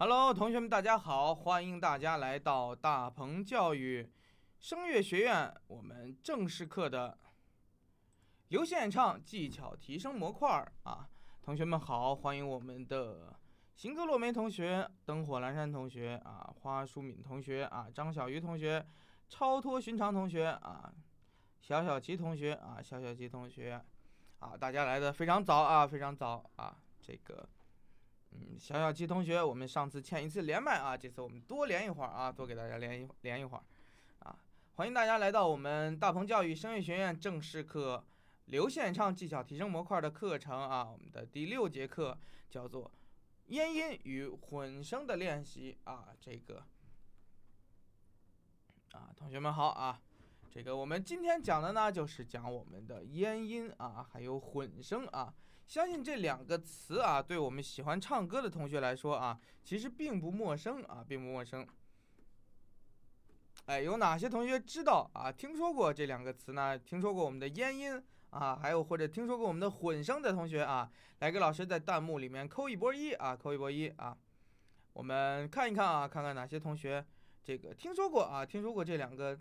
Hello，同学们，大家好！欢迎大家来到大鹏教育声乐学院，我们正式课的流戏演唱技巧提升模块啊。同学们好，欢迎我们的行歌落梅同学、灯火阑珊同学啊、花淑敏同学啊、张小鱼同学、超脱寻常同学啊、小小琪同学啊、小小琪同学啊，大家来的非常早啊，非常早啊，这个。嗯，小小鸡同学，我们上次欠一次连麦啊，这次我们多连一会儿啊，多给大家连一连一会儿，啊，欢迎大家来到我们大鹏教育声乐学院正式课流线唱技巧提升模块的课程啊，我们的第六节课叫做咽音与混声的练习啊，这个啊，同学们好啊，这个我们今天讲的呢，就是讲我们的咽音啊，还有混声啊。相信这两个词啊，对我们喜欢唱歌的同学来说啊，其实并不陌生啊，并不陌生。哎，有哪些同学知道啊？听说过这两个词呢？听说过我们的咽音啊，还有或者听说过我们的混声的同学啊，来给老师在弹幕里面扣一波一啊，扣一波一啊。我们看一看啊，看看哪些同学这个听说过啊？听说过这两个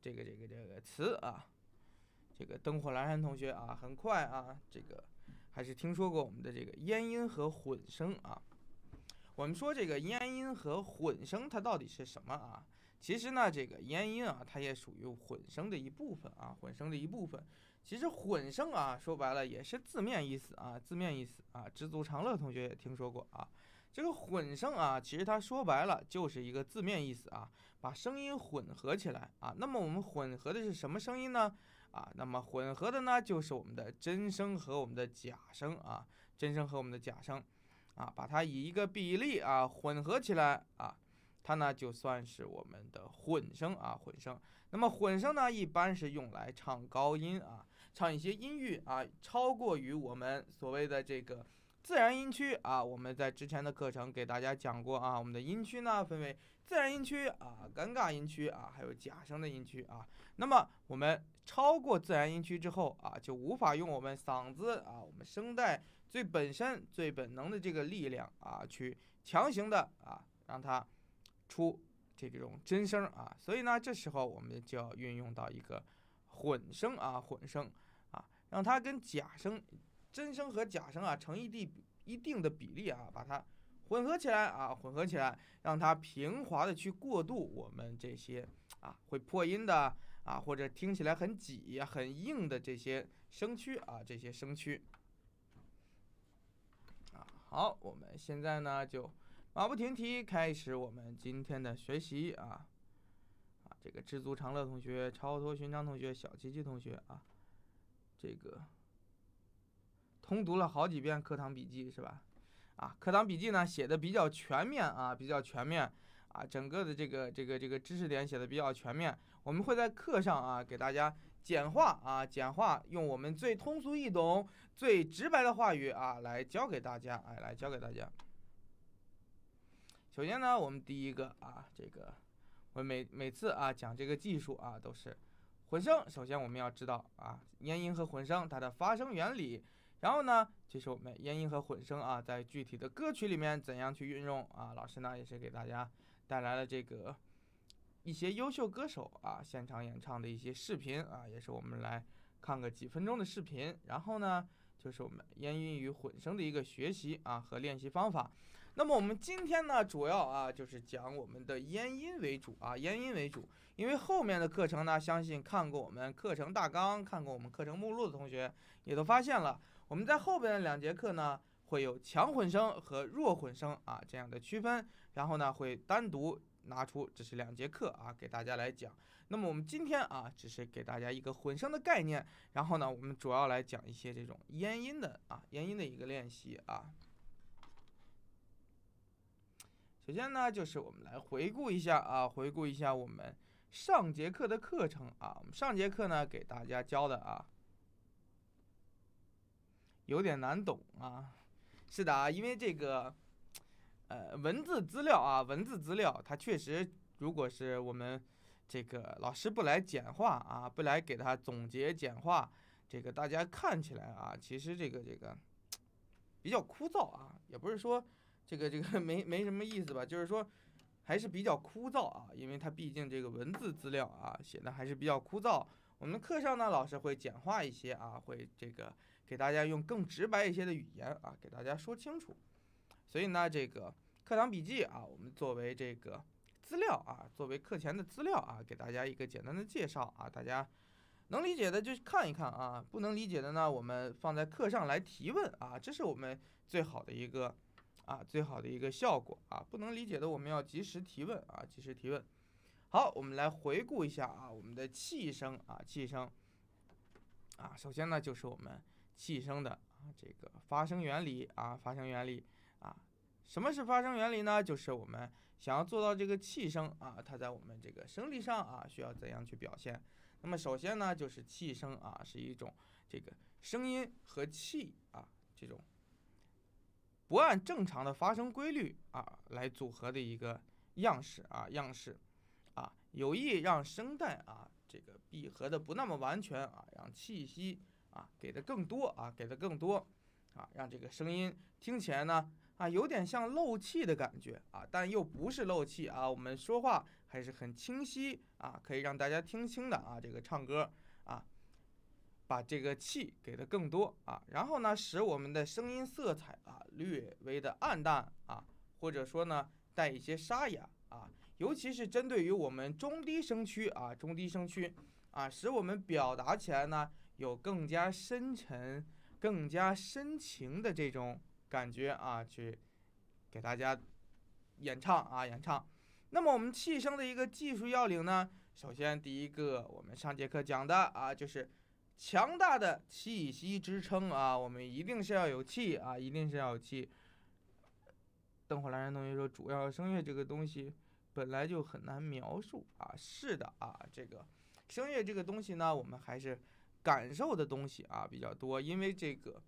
这个这个这个词啊？这个灯火阑珊同学啊，很快啊，这个。还是听说过我们的这个咽音和混声啊。我们说这个咽音和混声，它到底是什么啊？其实呢，这个咽音啊，它也属于混声的一部分啊，混声的一部分。其实混声啊，说白了也是字面意思啊，字面意思啊。知足常乐同学也听说过啊，这个混声啊，其实它说白了就是一个字面意思啊，把声音混合起来啊。那么我们混合的是什么声音呢？啊，那么混合的呢，就是我们的真声和我们的假声啊，真声和我们的假声，啊，把它以一个比例啊混合起来啊，它呢就算是我们的混声啊，混声。那么混声呢，一般是用来唱高音啊，唱一些音域啊，超过于我们所谓的这个自然音区啊。我们在之前的课程给大家讲过啊，我们的音区呢分为自然音区啊、尴尬音区啊，还有假声的音区啊。那么我们。超过自然音区之后啊，就无法用我们嗓子啊，我们声带最本身最本能的这个力量啊，去强行的啊，让它出这种真声啊。所以呢，这时候我们就要运用到一个混声啊，混声啊，让它跟假声、真声和假声啊，成一定一定的比例啊，把它混合起来啊，混合起来，让它平滑的去过渡我们这些啊会破音的。啊，或者听起来很挤、很硬的这些声区啊，这些声区。啊，好，我们现在呢就马不停蹄开始我们今天的学习啊。啊，这个知足常乐同学、超脱寻常同学、小琪琪同学啊，这个通读了好几遍课堂笔记是吧？啊，课堂笔记呢写的比较全面啊，比较全面啊，整个的这个这个这个知识点写的比较全面。我们会在课上啊，给大家简化啊，简化，用我们最通俗易懂、最直白的话语啊，来教给大家，哎，来教给大家。首先呢，我们第一个啊，这个我每每次啊讲这个技术啊，都是混声。首先我们要知道啊，咽音和混声它的发声原理。然后呢，就是我们咽音和混声啊，在具体的歌曲里面怎样去运用啊。老师呢，也是给大家带来了这个。一些优秀歌手啊，现场演唱的一些视频啊，也是我们来看个几分钟的视频。然后呢，就是我们咽音与混声的一个学习啊和练习方法。那么我们今天呢，主要啊就是讲我们的咽音为主啊，咽音为主，因为后面的课程呢，相信看过我们课程大纲、看过我们课程目录的同学也都发现了，我们在后边的两节课呢会有强混声和弱混声啊这样的区分，然后呢会单独。拿出，这是两节课啊，给大家来讲。那么我们今天啊，只是给大家一个混声的概念，然后呢，我们主要来讲一些这种咽音的啊，咽音的一个练习啊。首先呢，就是我们来回顾一下啊，回顾一下我们上节课的课程啊。我们上节课呢，给大家教的啊，有点难懂啊。是的啊，因为这个。呃，文字资料啊，文字资料，它确实，如果是我们这个老师不来简化啊，不来给他总结简化，这个大家看起来啊，其实这个这个比较枯燥啊，也不是说这个这个 没没什么意思吧，就是说还是比较枯燥啊，因为它毕竟这个文字资料啊写的还是比较枯燥。我们课上呢，老师会简化一些啊，会这个给大家用更直白一些的语言啊，给大家说清楚。所以呢，这个课堂笔记啊，我们作为这个资料啊，作为课前的资料啊，给大家一个简单的介绍啊。大家能理解的就看一看啊，不能理解的呢，我们放在课上来提问啊。这是我们最好的一个啊，最好的一个效果啊。不能理解的，我们要及时提问啊，及时提问。好，我们来回顾一下啊，我们的气声啊，气声啊。首先呢，就是我们气声的啊，这个发声原理啊，发声原理。什么是发声原理呢？就是我们想要做到这个气声啊，它在我们这个生理上啊，需要怎样去表现？那么首先呢，就是气声啊，是一种这个声音和气啊，这种不按正常的发生规律啊来组合的一个样式啊样式啊，有意让声带啊这个闭合的不那么完全啊，让气息啊给的更多啊给的更多啊，让这个声音听起来呢。啊，有点像漏气的感觉啊，但又不是漏气啊。我们说话还是很清晰啊，可以让大家听清的啊。这个唱歌啊，把这个气给的更多啊，然后呢，使我们的声音色彩啊略微的暗淡啊，或者说呢带一些沙哑啊，尤其是针对于我们中低声区啊，中低声区啊，使我们表达起来呢有更加深沉、更加深情的这种。感觉啊，去给大家演唱啊，演唱。那么我们气声的一个技术要领呢，首先第一个，我们上节课讲的啊，就是强大的气息支撑啊，我们一定是要有气啊，一定是要有气。灯火阑珊同学说，主要声乐这个东西本来就很难描述啊，是的啊，这个声乐这个东西呢，我们还是感受的东西啊比较多，因为这个。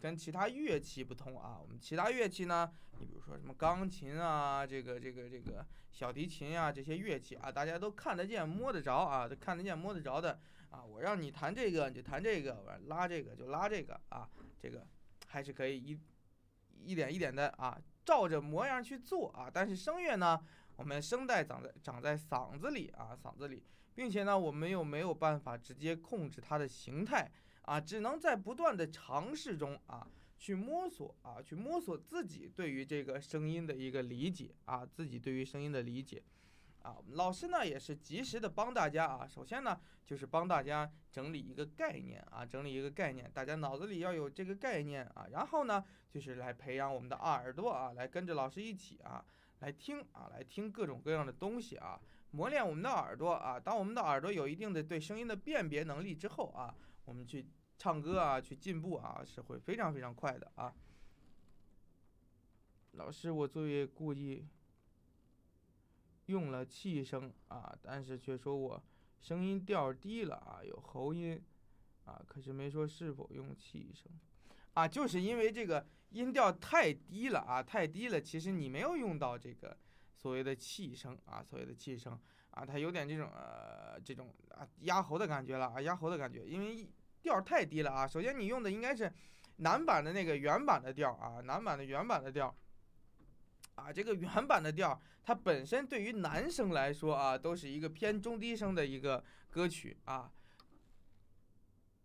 跟其他乐器不同啊，我们其他乐器呢，你比如说什么钢琴啊，这个这个这个小提琴啊，这些乐器啊，大家都看得见摸得着啊，都看得见摸得着的啊。我让你弹这个你就弹这个，我拉这个就拉这个啊，这个还是可以一一点一点的啊，照着模样去做啊。但是声乐呢，我们声带长在长在嗓子里啊，嗓子里，并且呢，我们又没有办法直接控制它的形态。啊，只能在不断的尝试中啊，去摸索啊，去摸索自己对于这个声音的一个理解啊，自己对于声音的理解。啊，老师呢也是及时的帮大家啊，首先呢就是帮大家整理一个概念啊，整理一个概念，大家脑子里要有这个概念啊，然后呢就是来培养我们的耳朵啊，来跟着老师一起啊，来听啊，来听各种各样的东西啊，磨练我们的耳朵啊。当我们的耳朵有一定的对声音的辨别能力之后啊。我们去唱歌啊，去进步啊，是会非常非常快的啊。老师，我作业估计用了气声啊，但是却说我声音调低了啊，有喉音啊，可是没说是否用气声啊，就是因为这个音调太低了啊，太低了。其实你没有用到这个所谓的气声啊，所谓的气声啊，它有点这种呃这种啊压喉的感觉了啊，压喉的感觉，因为。调太低了啊！首先你用的应该是男版的那个原版的调啊，男版的原版的调啊，这个原版的调它本身对于男生来说啊都是一个偏中低声的一个歌曲啊，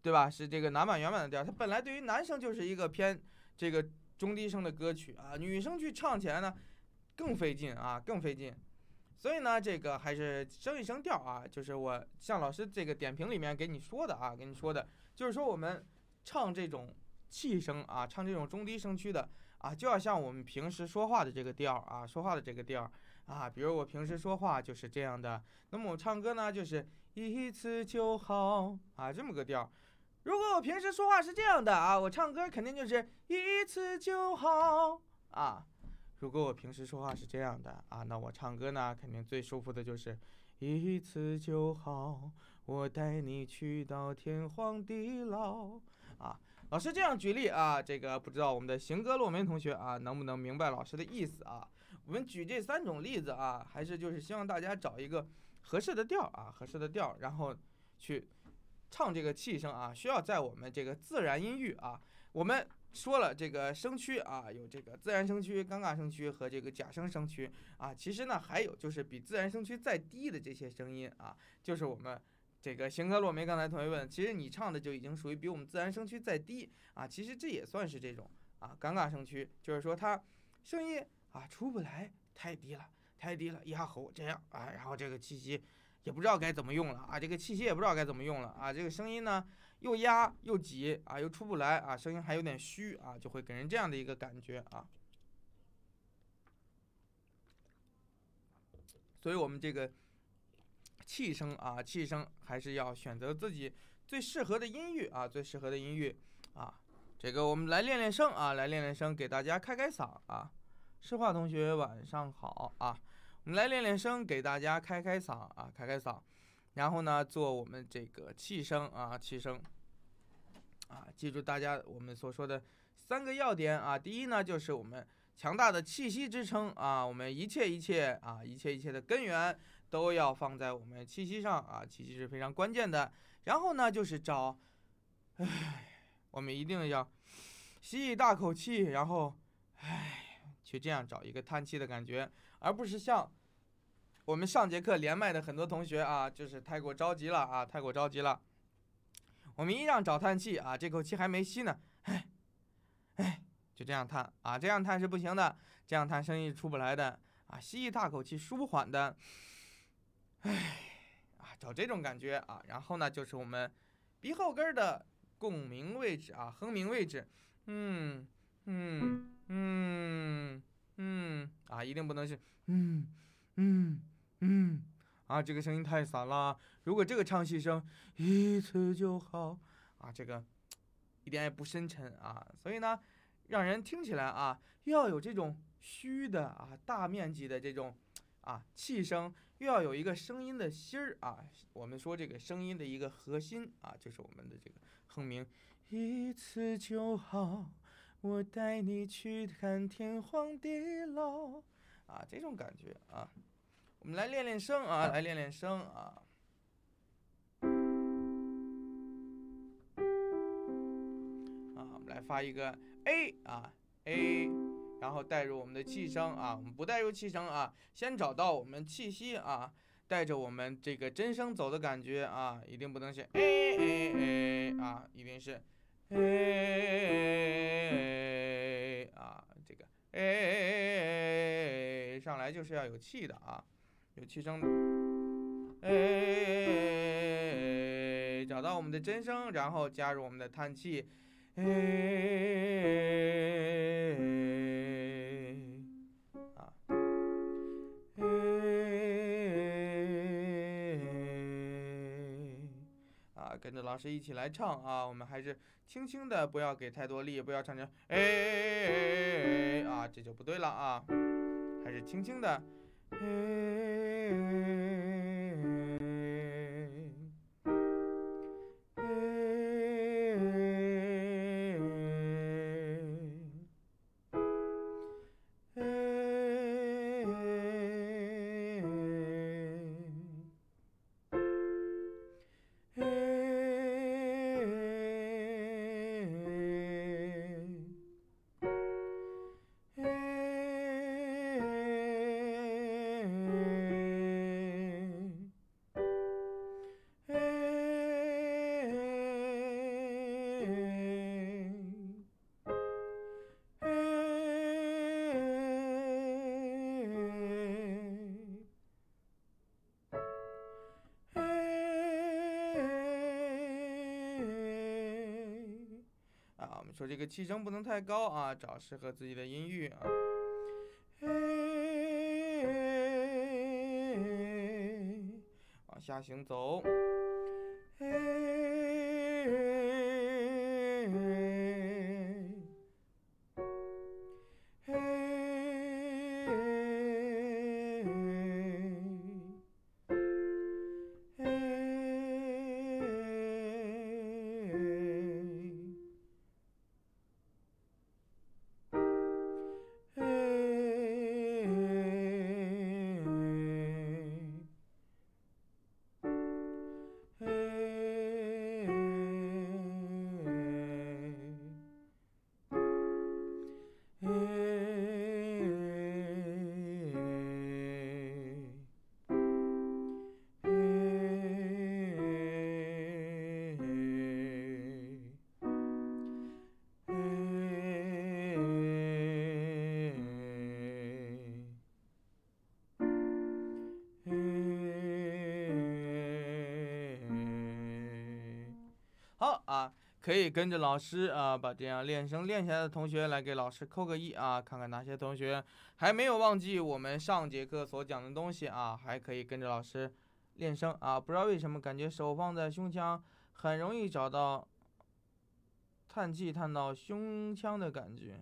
对吧？是这个男版原版的调，它本来对于男生就是一个偏这个中低声的歌曲啊，女生去唱起来呢更费劲啊，更费劲。所以呢，这个还是升一升调啊，就是我向老师这个点评里面给你说的啊，给你说的。就是说，我们唱这种气声啊，唱这种中低声区的啊，就要像我们平时说话的这个调儿啊，说话的这个调儿啊。比如我平时说话就是这样的，那么我唱歌呢，就是一次就好啊，这么个调儿。如果我平时说话是这样的啊，我唱歌肯定就是一次就好啊。如果我平时说话是这样的啊，那我唱歌呢，肯定最舒服的就是一次就好。我带你去到天荒地老啊！老师这样举例啊，这个不知道我们的邢哥洛梅同学啊，能不能明白老师的意思啊？我们举这三种例子啊，还是就是希望大家找一个合适的调啊，合适的调，然后去唱这个气声啊。需要在我们这个自然音域啊，我们说了这个声区啊，有这个自然声区、尴尬声区和这个假声声区啊。其实呢，还有就是比自然声区再低的这些声音啊，就是我们。这个邢哥洛梅刚才同学问，其实你唱的就已经属于比我们自然声区再低啊，其实这也算是这种啊尴尬声区，就是说他声音啊出不来，太低了，太低了，压喉这样啊，然后这个气息也不知道该怎么用了啊，这个气息也不知道该怎么用了啊，这个声音呢又压又挤啊，又出不来啊，声音还有点虚啊，就会给人这样的一个感觉啊，所以我们这个。气声啊，气声还是要选择自己最适合的音域啊，最适合的音域啊。这个我们来练练声啊，来练练声，给大家开开嗓啊。诗画同学晚上好啊，我们来练练声，给大家开开嗓啊，开开嗓。然后呢，做我们这个气声啊，气声啊，记住大家我们所说的三个要点啊。第一呢，就是我们强大的气息支撑啊，我们一切一切啊，一切一切的根源。都要放在我们气息上啊，气息是非常关键的。然后呢，就是找，唉，我们一定要吸一大口气，然后唉，去这样找一个叹气的感觉，而不是像我们上节课连麦的很多同学啊，就是太过着急了啊，太过着急了。我们一样找叹气啊，这口气还没吸呢，唉，唉，就这样叹啊，这样叹是不行的，这样叹声音出不来的啊，吸一大口气舒缓的。哎，啊，找这种感觉啊，然后呢，就是我们鼻后根儿的共鸣位置啊，哼鸣位置，嗯嗯嗯嗯，啊，一定不能是嗯嗯嗯啊，这个声音太散了。如果这个唱戏声一次就好啊，这个一点也不深沉啊，所以呢，让人听起来啊，要有这种虚的啊，大面积的这种啊气声。又要有一个声音的心儿啊，我们说这个声音的一个核心啊，就是我们的这个哼鸣。一次就好，我带你去看天荒地老。啊，这种感觉啊，我们来练练声啊，来练练声啊。啊，我们来发一个 A 啊 A。然后带入我们的气声啊，我们不带入气声啊，先找到我们气息啊，带着我们这个真声走的感觉啊，一定不能是哎哎哎啊，一定是哎哎哎啊，这个哎哎哎上来就是要有气的啊，有气声的哎找到我们的真声，然后加入我们的叹气哎。老师一起来唱啊！我们还是轻轻的，不要给太多力，不要唱成哎啊，这就不对了啊！还是轻轻的，a。这个气声不能太高啊，找适合自己的音域啊，嘿。往下行走，嘿。啊，可以跟着老师啊，把这样练声练起来的同学来给老师扣个一啊，看看哪些同学还没有忘记我们上节课所讲的东西啊，还可以跟着老师练声啊。不知道为什么，感觉手放在胸腔很容易找到叹气叹到胸腔的感觉。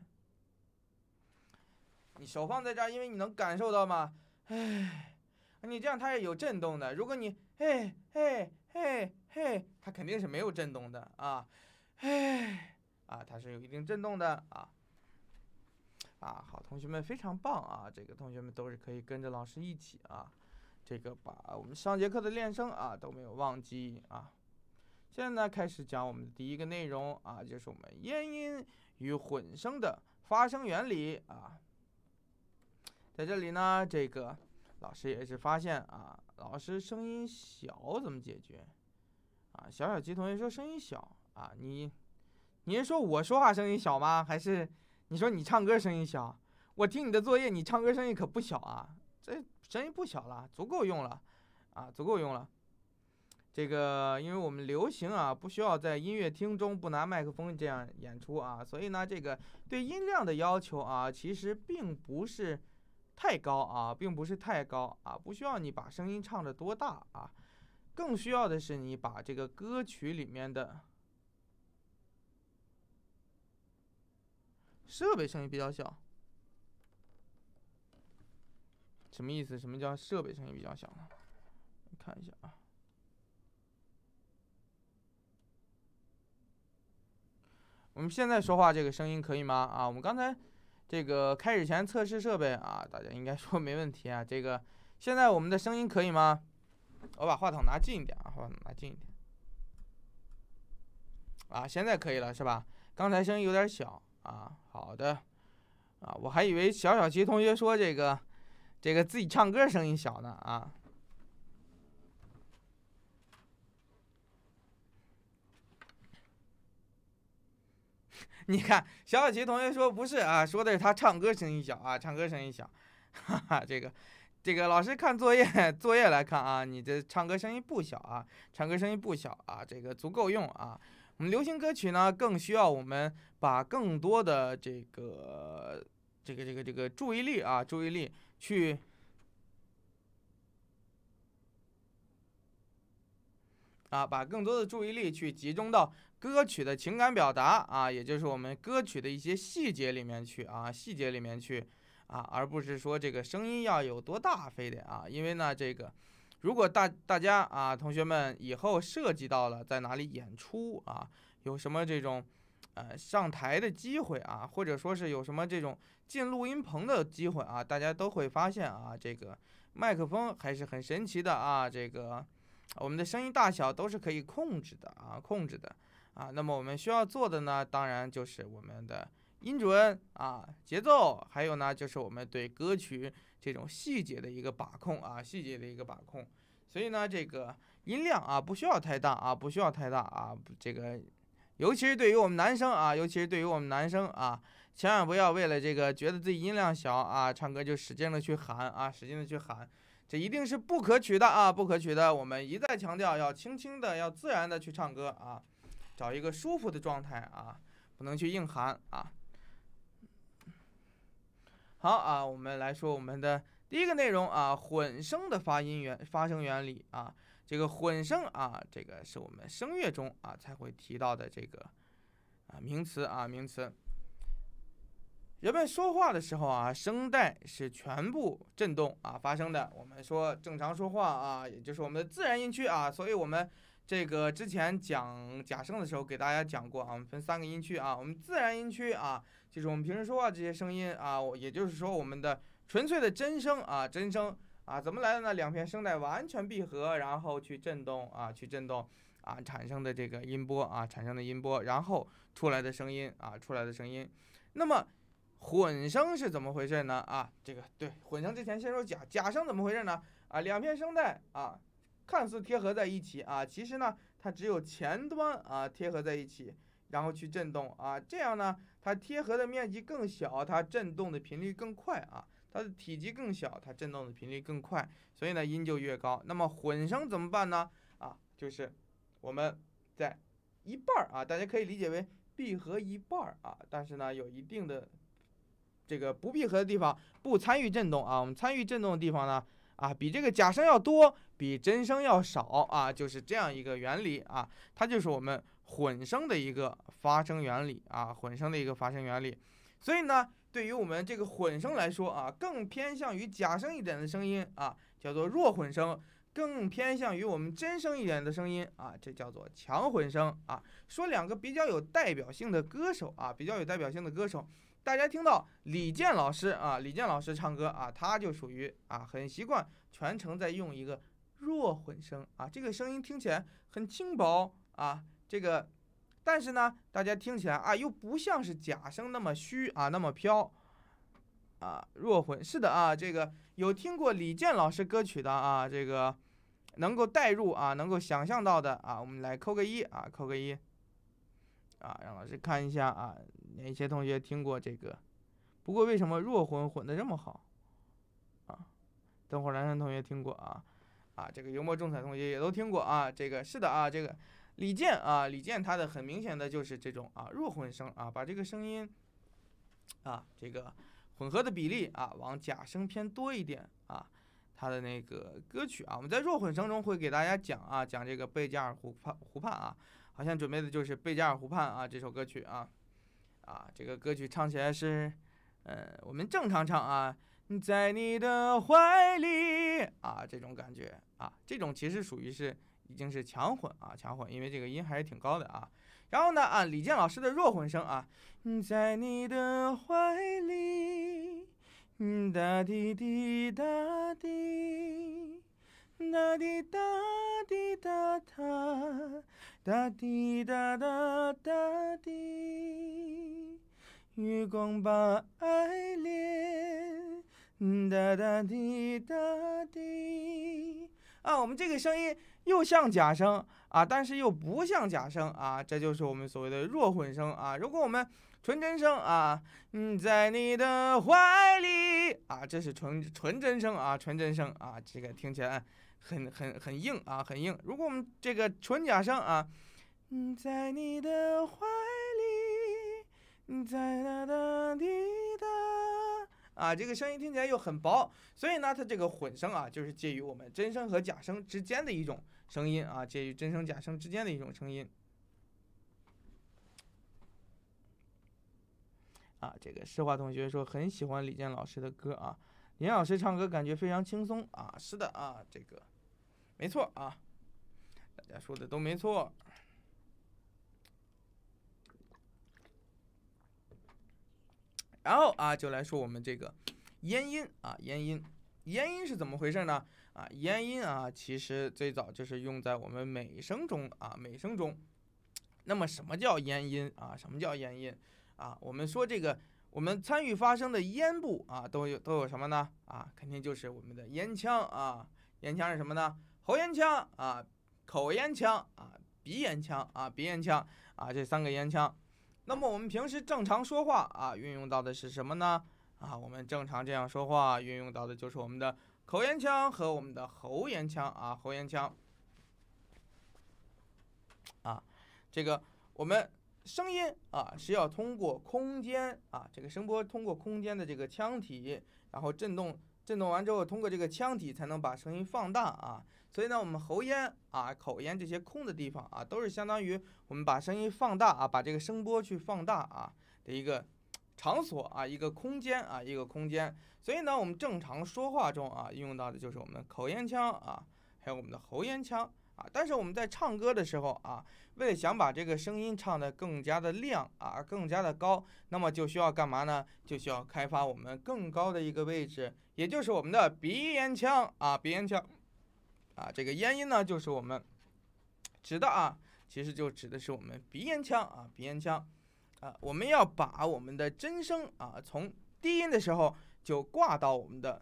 你手放在这儿，因为你能感受到吗？哎，你这样它是有震动的。如果你，嘿嘿嘿。嘿，它肯定是没有震动的啊！嘿，啊，它是有一定震动的啊！啊，好，同学们非常棒啊！这个同学们都是可以跟着老师一起啊，这个把我们上节课的练声啊都没有忘记啊。现在呢，开始讲我们的第一个内容啊，就是我们咽音与混声的发声原理啊。在这里呢，这个老师也是发现啊，老师声音小怎么解决？啊，小小吉同学说声音小啊，你，你是说我说话声音小吗？还是你说你唱歌声音小？我听你的作业，你唱歌声音可不小啊，这声音不小了，足够用了，啊，足够用了。这个，因为我们流行啊，不需要在音乐厅中不拿麦克风这样演出啊，所以呢，这个对音量的要求啊，其实并不是太高啊，并不是太高啊，不需要你把声音唱得多大啊。更需要的是你把这个歌曲里面的设备声音比较小。什么意思？什么叫设备声音比较小呢？看一下啊。我们现在说话这个声音可以吗？啊，我们刚才这个开始前测试设备啊，大家应该说没问题啊。这个现在我们的声音可以吗？我把话筒拿近一点啊，话筒拿近一点。啊，现在可以了是吧？刚才声音有点小啊。好的，啊，我还以为小小齐同学说这个，这个自己唱歌声音小呢啊。你看，小小齐同学说不是啊，说的是他唱歌声音小啊，唱歌声音小，哈哈，这个。这个老师看作业，作业来看啊，你这唱歌声音不小啊，唱歌声音不小啊，这个足够用啊。我们流行歌曲呢，更需要我们把更多的这个、这个、这个、这个注意力啊，注意力去啊，把更多的注意力去集中到歌曲的情感表达啊，也就是我们歌曲的一些细节里面去啊，细节里面去。啊，而不是说这个声音要有多大非得啊，因为呢，这个如果大大家啊，同学们以后涉及到了在哪里演出啊，有什么这种呃上台的机会啊，或者说是有什么这种进录音棚的机会啊，大家都会发现啊，这个麦克风还是很神奇的啊，这个我们的声音大小都是可以控制的啊，控制的啊，那么我们需要做的呢，当然就是我们的。音准啊，节奏，还有呢，就是我们对歌曲这种细节的一个把控啊，细节的一个把控。所以呢，这个音量啊，不需要太大啊，不需要太大啊。这个，尤其是对于我们男生啊，尤其是对于我们男生啊，千万不要为了这个觉得自己音量小啊，唱歌就使劲的去喊啊，使劲的去喊，这一定是不可取的啊，不可取的。我们一再强调，要轻轻的，要自然的去唱歌啊，找一个舒服的状态啊，不能去硬喊啊。好啊，我们来说我们的第一个内容啊，混声的发音原发声原理啊，这个混声啊，这个是我们声乐中啊才会提到的这个啊名词啊名词。人们说话的时候啊，声带是全部震动啊发生的。我们说正常说话啊，也就是我们的自然音区啊，所以我们。这个之前讲假声的时候给大家讲过啊，我们分三个音区啊，我们自然音区啊，就是我们平时说话这些声音啊，也就是说我们的纯粹的真声啊，真声啊怎么来的呢？两片声带完全闭合，然后去震动啊，去震动啊，产生的这个音波啊，产生的音波，然后出来的声音啊，出来的声音。那么混声是怎么回事呢？啊，这个对，混声之前先说假假声怎么回事呢？啊，两片声带啊。看似贴合在一起啊，其实呢，它只有前端啊贴合在一起，然后去振动啊，这样呢，它贴合的面积更小，它振动的频率更快啊，它的体积更小，它振动的频率更快，所以呢，音就越高。那么混声怎么办呢？啊，就是我们在一半儿啊，大家可以理解为闭合一半儿啊，但是呢，有一定的这个不闭合的地方不参与振动啊，我们参与振动的地方呢。啊，比这个假声要多，比真声要少啊，就是这样一个原理啊，它就是我们混声的一个发声原理啊，混声的一个发声原理。所以呢，对于我们这个混声来说啊，更偏向于假声一点的声音啊，叫做弱混声；更偏向于我们真声一点的声音啊，这叫做强混声啊。说两个比较有代表性的歌手啊，比较有代表性的歌手。大家听到李健老师啊，李健老师唱歌啊，他就属于啊，很习惯全程在用一个弱混声啊，这个声音听起来很轻薄啊，这个，但是呢，大家听起来啊，又不像是假声那么虚啊，那么飘啊，弱混。是的啊，这个有听过李健老师歌曲的啊，这个能够代入啊，能够想象到的啊，我们来扣个一啊，扣个一啊，让老师看一下啊。哪些同学听过这个？不过为什么弱混混的这么好啊？灯火阑珊同学听过啊，啊，这个油墨重彩同学也都听过啊。这个是的啊，这个李健啊，李健他的很明显的就是这种啊弱混声啊，把这个声音啊这个混合的比例啊往假声偏多一点啊，他的那个歌曲啊，我们在弱混声中会给大家讲啊，讲这个贝加尔湖畔湖畔啊，好像准备的就是贝加尔湖畔啊这首歌曲啊。啊，这个歌曲唱起来是，呃，我们正常唱啊，在你的怀里啊，这种感觉啊，这种其实属于是已经是强混啊，强混，因为这个音还是挺高的啊。然后呢，啊，李健老师的弱混声啊，在你的怀里，哒滴滴哒滴，哒滴哒。滴答答，答滴答答答滴，月光把爱恋，哒哒滴答滴。啊，我们这个声音又像假声啊，但是又不像假声啊，这就是我们所谓的弱混声啊。如果我们纯真声啊，嗯，在你的怀里啊，这是纯纯真声啊，纯真声啊，这个听起来。很很很硬啊，很硬。如果我们这个纯假声啊，在你的怀里，在那的滴答啊，这个声音听起来又很薄，所以呢，它这个混声啊，就是介于我们真声和假声之间的一种声音啊，介于真声假声之间的一种声音。啊，这个师华同学说很喜欢李健老师的歌啊。严老师唱歌感觉非常轻松啊！是的啊，这个没错啊，大家说的都没错。然后啊，就来说我们这个咽音啊，咽音，咽音是怎么回事呢？啊，咽音啊，其实最早就是用在我们美声中啊，美声中。那么什么叫咽音啊？什么叫咽音啊？我们说这个。我们参与发声的咽部啊，都有都有什么呢？啊，肯定就是我们的咽腔啊。咽腔是什么呢？喉咽腔啊，口咽腔啊，鼻咽腔啊，鼻咽腔啊，这三个咽腔。那么我们平时正常说话啊，运用到的是什么呢？啊，我们正常这样说话运用到的就是我们的口咽腔和我们的喉咽腔啊，喉咽腔啊，这个我们。声音啊是要通过空间啊，这个声波通过空间的这个腔体，然后震动，震动完之后通过这个腔体才能把声音放大啊。所以呢，我们喉咽啊、口咽这些空的地方啊，都是相当于我们把声音放大啊，把这个声波去放大啊的一个场所啊，一个空间啊，一个空间。所以呢，我们正常说话中啊，用到的就是我们的口咽腔啊，还有我们的喉咽腔。啊！但是我们在唱歌的时候啊，为了想把这个声音唱得更加的亮啊，更加的高，那么就需要干嘛呢？就需要开发我们更高的一个位置，也就是我们的鼻咽腔啊，鼻咽腔啊，这个咽音呢，就是我们指的啊，其实就指的是我们鼻咽腔啊，鼻咽腔啊，我们要把我们的真声啊，从低音的时候就挂到我们的。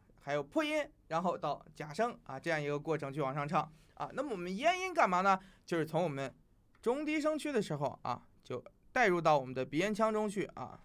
还有破音，然后到假声啊，这样一个过程去往上唱啊。那么我们咽音干嘛呢？就是从我们中低声区的时候啊，就带入到我们的鼻咽腔中去啊。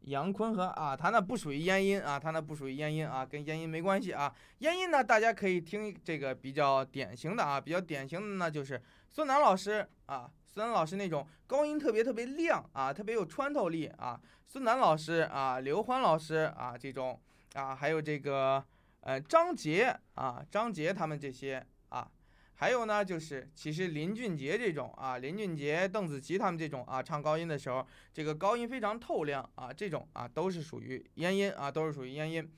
杨坤和啊，他那不属于咽音啊，他那不属于咽音啊，跟咽音没关系啊。咽音呢，大家可以听这个比较典型的啊，比较典型的呢就是孙楠老师啊。孙老师那种高音特别特别亮啊，特别有穿透力啊。孙楠老师啊，刘欢老师啊，这种啊，还有这个呃张杰啊，张杰他们这些啊，还有呢，就是其实林俊杰这种啊，林俊杰、邓紫棋他们这种啊，唱高音的时候，这个高音非常透亮啊，这种啊都是属于咽音啊，都是属于咽音。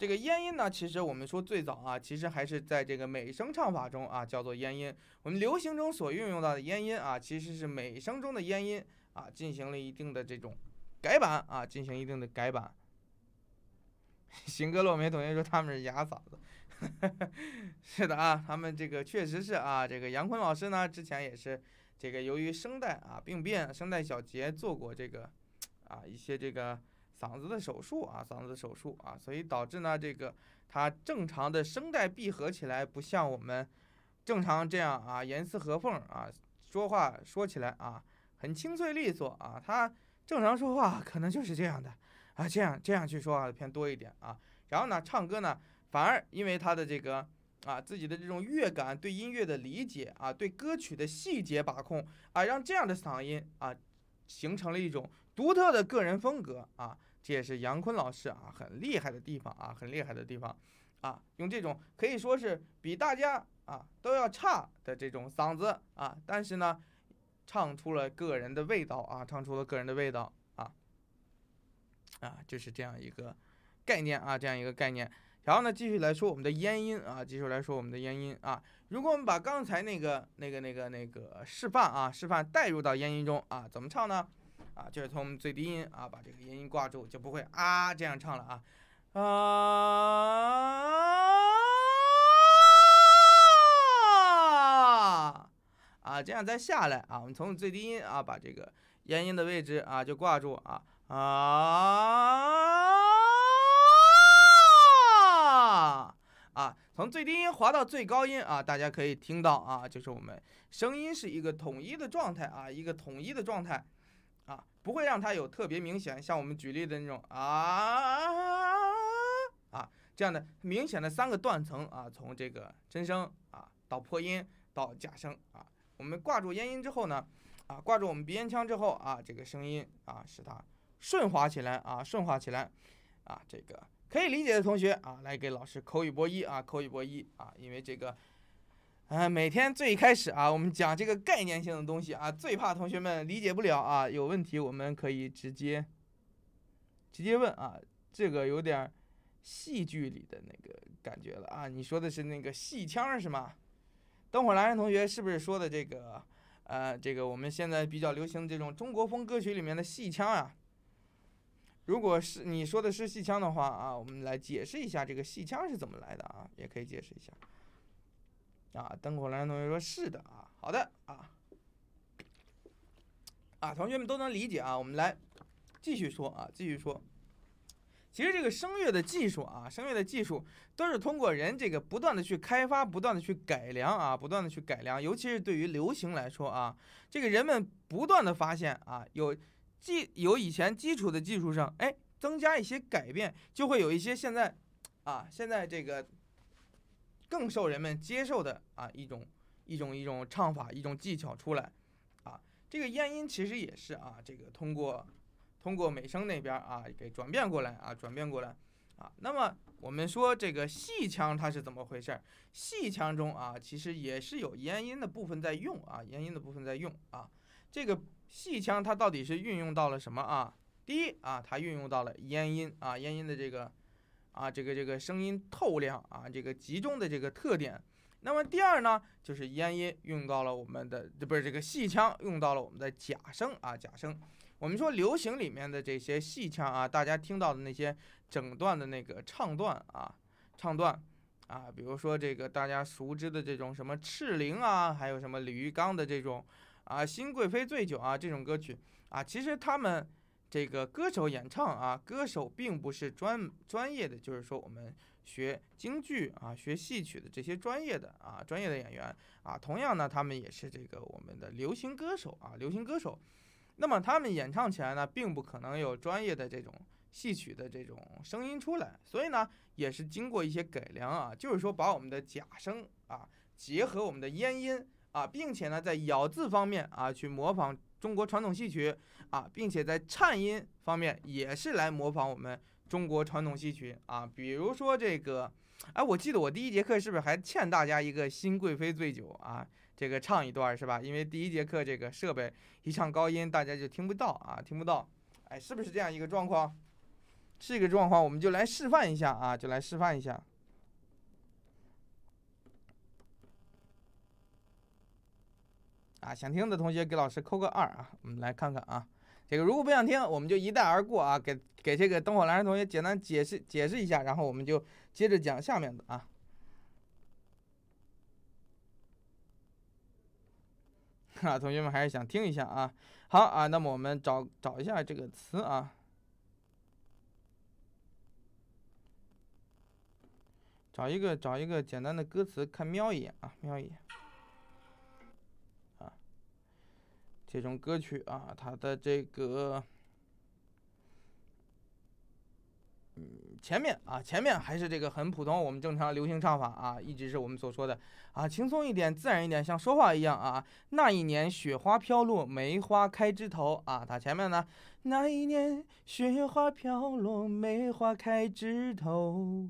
这个咽音呢，其实我们说最早啊，其实还是在这个美声唱法中啊，叫做咽音。我们流行中所运用到的咽音啊，其实是美声中的咽音啊，进行了一定的这种改版啊，进行一定的改版。行哥落梅同学说他们是哑嗓子？是的啊，他们这个确实是啊，这个杨坤老师呢，之前也是这个由于声带啊病变、声带小结做过这个啊一些这个。嗓子的手术啊，嗓子的手术啊，所以导致呢，这个他正常的声带闭合起来不像我们正常这样啊严丝合缝啊，说话说起来啊很清脆利索啊，他正常说话可能就是这样的啊，这样这样去说话偏多一点啊，然后呢，唱歌呢反而因为他的这个啊自己的这种乐感对音乐的理解啊，对歌曲的细节把控啊，让这样的嗓音啊形成了一种独特的个人风格啊。这也是杨坤老师啊，很厉害的地方啊，很厉害的地方，啊，用这种可以说是比大家啊都要差的这种嗓子啊，但是呢，唱出了个人的味道啊，唱出了个人的味道啊，啊，就是这样一个概念啊，这样一个概念。然后呢，继续来说我们的咽音啊，继续来说我们的咽音啊。如果我们把刚才那个、那个、那个、那个示范啊，示范带入到咽音中啊，怎么唱呢？啊，就是从我们最低音啊，把这个延音挂住，就不会啊这样唱了啊啊啊这样再下来啊，我们从最低音啊，把这个延音的位置啊就挂住啊啊！啊，从最低音滑到最高音啊，大家可以听到啊，就是我们声音是一个统一的状态啊，一个统一的状态。不会让它有特别明显，像我们举例的那种啊啊这样的明显的三个断层啊，从这个真声啊到破音到假声啊，我们挂住咽音之后呢，啊挂住我们鼻咽腔之后啊，这个声音啊使它顺滑起来啊，顺滑起来啊，这个可以理解的同学啊，来给老师扣一波一啊，扣一波一啊，因为这个。啊，每天最开始啊，我们讲这个概念性的东西啊，最怕同学们理解不了啊。有问题我们可以直接直接问啊。这个有点戏剧里的那个感觉了啊。你说的是那个戏腔是吗？灯火阑珊同学是不是说的这个？呃，这个我们现在比较流行的这种中国风歌曲里面的戏腔啊。如果是你说的是戏腔的话啊，我们来解释一下这个戏腔是怎么来的啊，也可以解释一下。啊，灯火阑珊同学说是的啊，好的啊，啊，同学们都能理解啊，我们来继续说啊，继续说。其实这个声乐的技术啊，声乐的技术都是通过人这个不断的去开发，不断的去改良啊，不断的去改良。尤其是对于流行来说啊，这个人们不断的发现啊，有基有以前基础的技术上，哎，增加一些改变，就会有一些现在啊，现在这个。更受人们接受的啊一种一种一种唱法一种技巧出来，啊，这个咽音其实也是啊，这个通过通过美声那边啊给转变过来啊转变过来啊。那么我们说这个戏腔它是怎么回事？戏腔中啊其实也是有咽音的部分在用啊咽音的部分在用啊。这个戏腔它到底是运用到了什么啊？第一啊它运用到了咽音啊咽音的这个。啊，这个这个声音透亮啊，这个集中的这个特点。那么第二呢，就是咽音用到了我们的，不是这个戏腔用到了我们的假声啊，假声。我们说流行里面的这些戏腔啊，大家听到的那些整段的那个唱段啊，唱段啊，比如说这个大家熟知的这种什么《赤伶》啊，还有什么李玉刚的这种啊《新贵妃醉酒》啊这种歌曲啊，其实他们。这个歌手演唱啊，歌手并不是专专业的，就是说我们学京剧啊、学戏曲的这些专业的啊专业的演员啊，同样呢，他们也是这个我们的流行歌手啊，流行歌手。那么他们演唱起来呢，并不可能有专业的这种戏曲的这种声音出来，所以呢，也是经过一些改良啊，就是说把我们的假声啊结合我们的咽音啊，并且呢在咬字方面啊去模仿。中国传统戏曲啊，并且在颤音方面也是来模仿我们中国传统戏曲啊。比如说这个，哎，我记得我第一节课是不是还欠大家一个《新贵妃醉酒》啊？这个唱一段是吧？因为第一节课这个设备一唱高音，大家就听不到啊，听不到。哎，是不是这样一个状况？是一个状况，我们就来示范一下啊，就来示范一下。啊，想听的同学给老师扣个二啊！我们来看看啊，这个如果不想听，我们就一带而过啊。给给这个灯火阑珊同学简单解释解释一下，然后我们就接着讲下面的啊。哈，同学们还是想听一下啊。好啊，那么我们找找一下这个词啊，找一个找一个简单的歌词，看瞄一眼啊，瞄一眼。这种歌曲啊，它的这个，嗯，前面啊，前面还是这个很普通，我们正常流行唱法啊，一直是我们所说的啊，轻松一点，自然一点，像说话一样啊。那一年雪花飘落，梅花开枝头啊，它前面呢，那一年雪花飘落，梅花开枝头，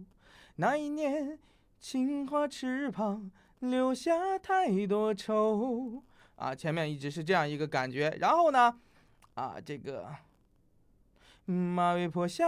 那一年青花池旁留下太多愁。啊，前面一直是这样一个感觉，然后呢，啊，这个马嵬坡下，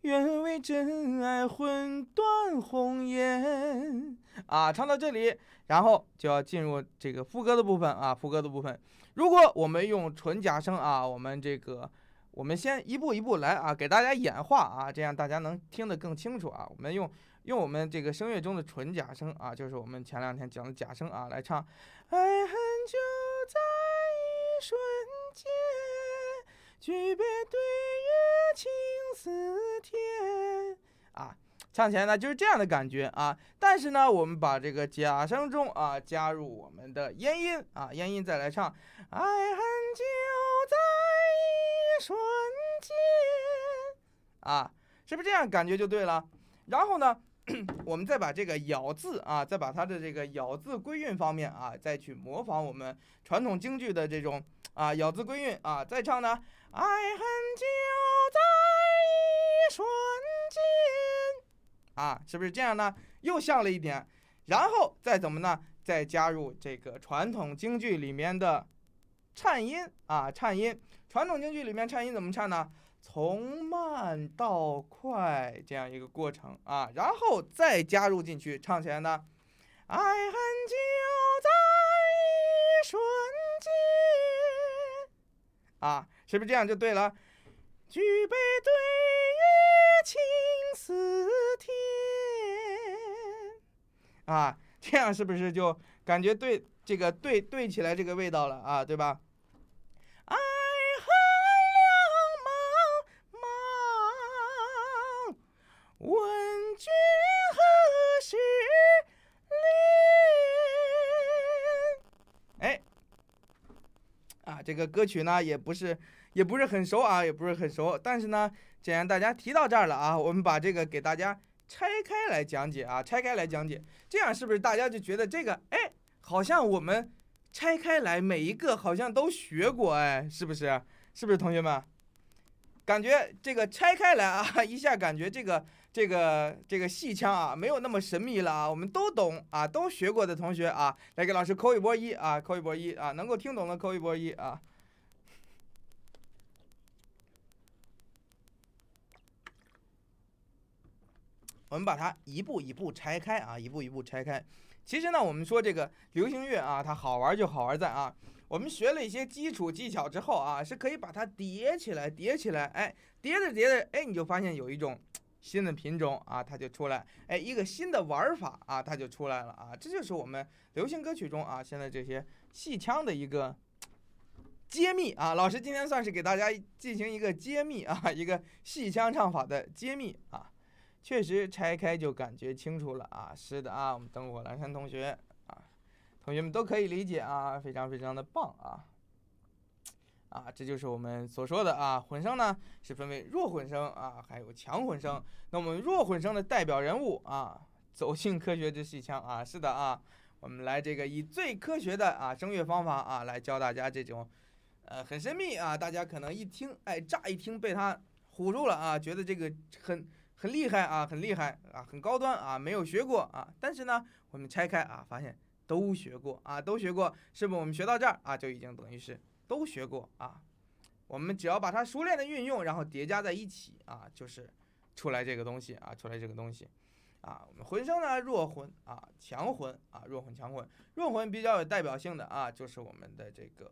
愿为真爱魂断红颜。啊，唱到这里，然后就要进入这个副歌的部分啊，副歌的部分。如果我们用纯假声啊，我们这个，我们先一步一步来啊，给大家演化啊，这样大家能听得更清楚啊。我们用。用我们这个声乐中的纯假声啊，就是我们前两天讲的假声啊，来唱。爱恨就在一瞬间，举杯对月情似天。啊，唱起来呢就是这样的感觉啊。但是呢，我们把这个假声中啊加入我们的咽音啊，咽音再来唱。爱恨就在一瞬间。啊，是不是这样感觉就对了？然后呢？我们再把这个咬字啊，再把它的这个咬字归韵方面啊，再去模仿我们传统京剧的这种啊咬字归韵啊，再唱呢，爱恨就在一瞬间啊，是不是这样呢？又像了一点，然后再怎么呢？再加入这个传统京剧里面的颤音啊，颤音。传统京剧里面颤音怎么唱呢？从慢到快这样一个过程啊，然后再加入进去唱起来呢，爱恨就在一瞬间啊，是不是这样就对了？举杯对月情似天啊，这样是不是就感觉对这个对对起来这个味道了啊，对吧？问君何时来？哎，啊，这个歌曲呢，也不是，也不是很熟啊，也不是很熟。但是呢，既然大家提到这儿了啊，我们把这个给大家拆开来讲解啊，拆开来讲解，这样是不是大家就觉得这个，哎，好像我们拆开来每一个好像都学过哎，是不是？是不是同学们？感觉这个拆开来啊，一下感觉这个这个这个戏腔啊，没有那么神秘了啊，我们都懂啊，都学过的同学啊，来给老师扣一波一啊，扣一波一啊，能够听懂的扣一波一啊。我们把它一步一步拆开啊，一步一步拆开。其实呢，我们说这个流行乐啊，它好玩就好玩在啊。我们学了一些基础技巧之后啊，是可以把它叠起来，叠起来，哎，叠着叠着，哎，你就发现有一种新的品种啊，它就出来，哎，一个新的玩法啊，它就出来了啊，这就是我们流行歌曲中啊，现在这些戏腔的一个揭秘啊。老师今天算是给大家进行一个揭秘啊，一个戏腔唱法的揭秘啊，确实拆开就感觉清楚了啊。是的啊，我们灯火阑珊同学。同学们都可以理解啊，非常非常的棒啊，啊，这就是我们所说的啊，混声呢是分为弱混声啊，还有强混声。那我们弱混声的代表人物啊，走进科学之戏腔啊，是的啊，我们来这个以最科学的啊声乐方法啊来教大家这种，呃，很神秘啊，大家可能一听，哎，乍一听被他唬住了啊，觉得这个很很厉害啊，很厉害啊，很高端啊，没有学过啊，但是呢，我们拆开啊，发现。都学过啊，都学过，是不？我们学到这儿啊，就已经等于是都学过啊。我们只要把它熟练的运用，然后叠加在一起啊，就是出来这个东西啊，出来这个东西啊。我们混声呢，弱混啊，强混啊，弱混强混。弱混比较有代表性的啊，就是我们的这个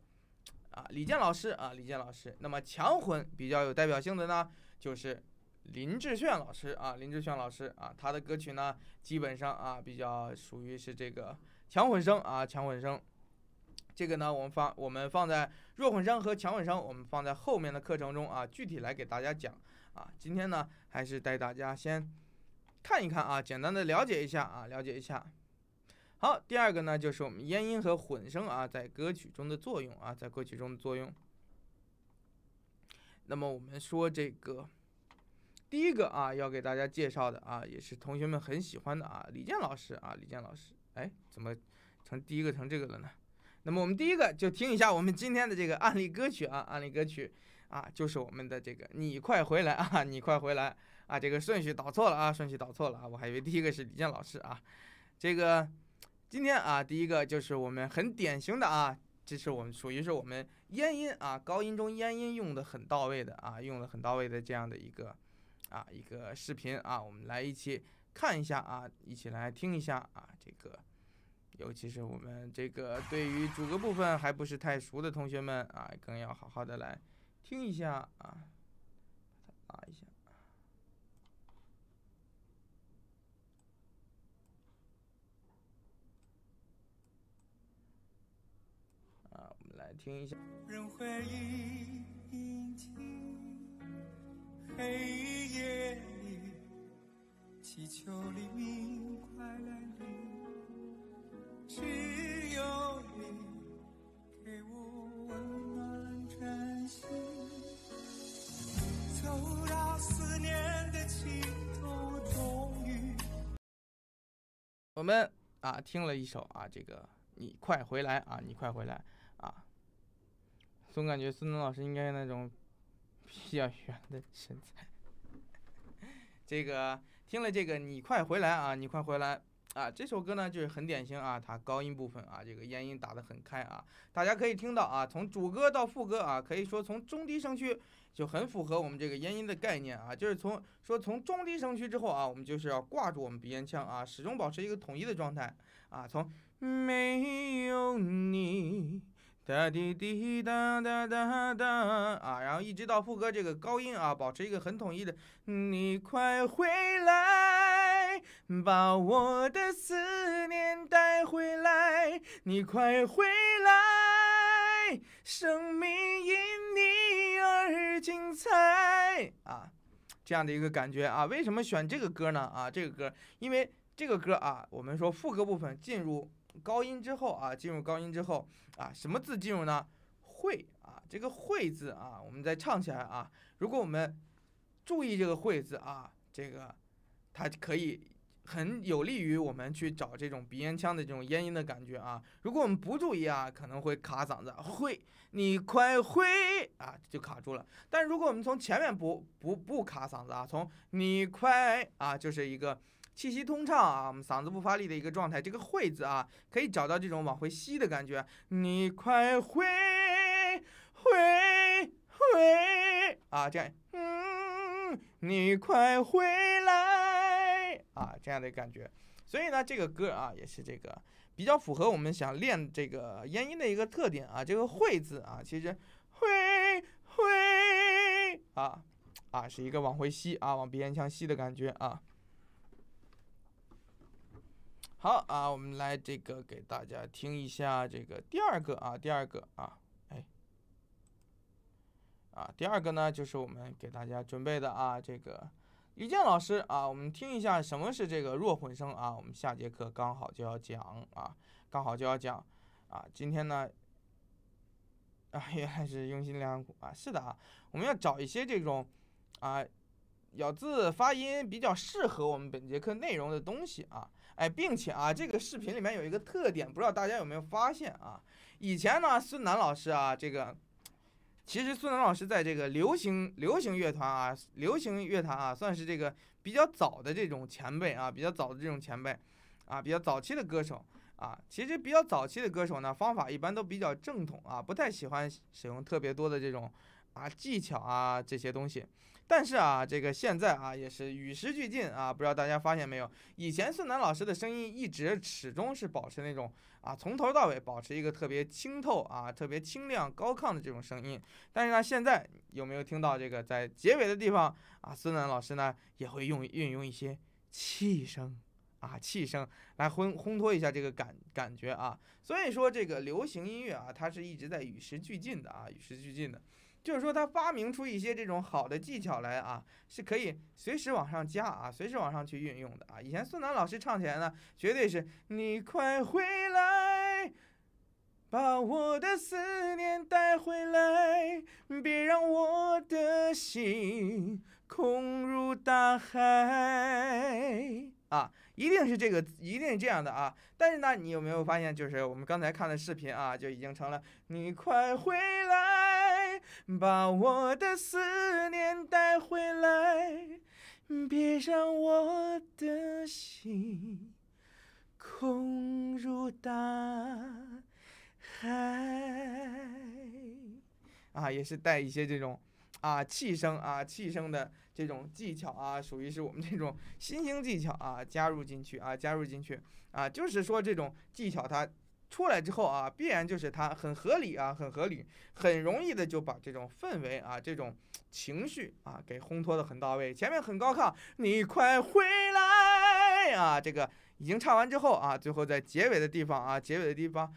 啊，李健老师啊，李健老师。那么强混比较有代表性的呢，就是林志炫老师啊，林志炫老师啊，他的歌曲呢，基本上啊，比较属于是这个。强混声啊，强混声，这个呢，我们放我们放在弱混声和强混声，我们放在后面的课程中啊，具体来给大家讲啊。今天呢，还是带大家先看一看啊，简单的了解一下啊，了解一下。好，第二个呢，就是我们咽音和混声啊，在歌曲中的作用啊，在歌曲中的作用。那么我们说这个第一个啊，要给大家介绍的啊，也是同学们很喜欢的啊，李健老师啊，李健老师。哎，怎么成第一个成这个了呢？那么我们第一个就听一下我们今天的这个案例歌曲啊，案例歌曲啊，就是我们的这个你快回来啊，你快回来啊，这个顺序导错了啊，顺序导错了啊，我还以为第一个是李健老师啊。这个今天啊，第一个就是我们很典型的啊，这是我们属于是我们咽音啊，高音中咽音用的很到位的啊，用的很到位的这样的一个啊一个视频啊，我们来一起。看一下啊，一起来听一下啊，这个，尤其是我们这个对于主歌部分还不是太熟的同学们啊，更要好好的来听一下啊，把它拉一下啊，我们来听一下。祈求黎明快来临，只有你给我温暖真心。走到思念的尽头，终于我们啊听了一首啊这个。你快回来啊！你快回来啊！总感觉孙东老师应该那种比较圆的身材。这个听了这个，你快回来啊！你快回来啊！这首歌呢，就是很典型啊，它高音部分啊，这个咽音打得很开啊，大家可以听到啊，从主歌到副歌啊，可以说从中低声区就很符合我们这个咽音的概念啊，就是从说从中低声区之后啊，我们就是要挂住我们鼻咽腔啊，始终保持一个统一的状态啊，从没有你。哒滴滴哒哒哒哒啊，然后一直到副歌这个高音啊，保持一个很统一的。你快回来，把我的思念带回来。你快回来，生命因你而精彩。啊，这样的一个感觉啊，为什么选这个歌呢？啊，这个歌，因为这个歌啊，我们说副歌部分进入。高音之后啊，进入高音之后啊，什么字进入呢？“会”啊，这个“会”字啊，我们再唱起来啊。如果我们注意这个“会”字啊，这个它可以很有利于我们去找这种鼻咽腔的这种咽音的感觉啊。如果我们不注意啊，可能会卡嗓子。会，你快会啊，就卡住了。但如果我们从前面不不不卡嗓子啊，从你快啊，就是一个。气息通畅啊，我们嗓子不发力的一个状态。这个“会”字啊，可以找到这种往回吸的感觉。你快回回回啊，这样，嗯，你快回来啊，这样的感觉。所以呢，这个歌啊，也是这个比较符合我们想练这个咽音的一个特点啊。这个“会”字啊，其实会会”啊啊是一个往回吸啊，往鼻咽腔吸的感觉啊。好啊，我们来这个给大家听一下这个第二个啊，第二个啊，哎，啊，第二个呢就是我们给大家准备的啊，这个于健老师啊，我们听一下什么是这个弱混声啊，我们下节课刚好就要讲啊，刚好就要讲啊，今天呢啊，也 还是用心良苦啊，是的啊，我们要找一些这种啊咬字发音比较适合我们本节课内容的东西啊。哎，并且啊，这个视频里面有一个特点，不知道大家有没有发现啊？以前呢，孙楠老师啊，这个其实孙楠老师在这个流行流行乐团啊，流行乐团啊，算是这个比较早的这种前辈啊，比较早的这种前辈啊，比较早期的歌手啊。其实比较早期的歌手呢，方法一般都比较正统啊，不太喜欢使用特别多的这种啊技巧啊这些东西。但是啊，这个现在啊也是与时俱进啊，不知道大家发现没有？以前孙楠老师的声音一直始终是保持那种啊，从头到尾保持一个特别清透啊、特别清亮、高亢的这种声音。但是呢，现在有没有听到这个在结尾的地方啊？孙楠老师呢也会用运用一些气声啊、气声来烘烘托一下这个感感觉啊。所以说，这个流行音乐啊，它是一直在与时俱进的啊，与时俱进的。就是说，他发明出一些这种好的技巧来啊，是可以随时往上加啊，随时往上去运用的啊。以前宋楠老师唱起来呢，绝对是“你快回来，把我的思念带回来，别让我的心空如大海”啊。一定是这个，一定是这样的啊！但是呢，你有没有发现，就是我们刚才看的视频啊，就已经成了。你快回来，把我的思念带回来，别让我的心空如大海。啊，也是带一些这种。啊，气声啊，气声的这种技巧啊，属于是我们这种 新兴技巧啊，加入进去啊，加入进去啊，就是说这种技巧它出来之后啊，必然就是它很合理啊，很合理，很容易的就把这种氛围啊，这种情绪啊，给烘托的很到位。前面很高亢，你快回来啊！这个已经唱完之后啊，最后在结尾的地方啊，结尾的地方，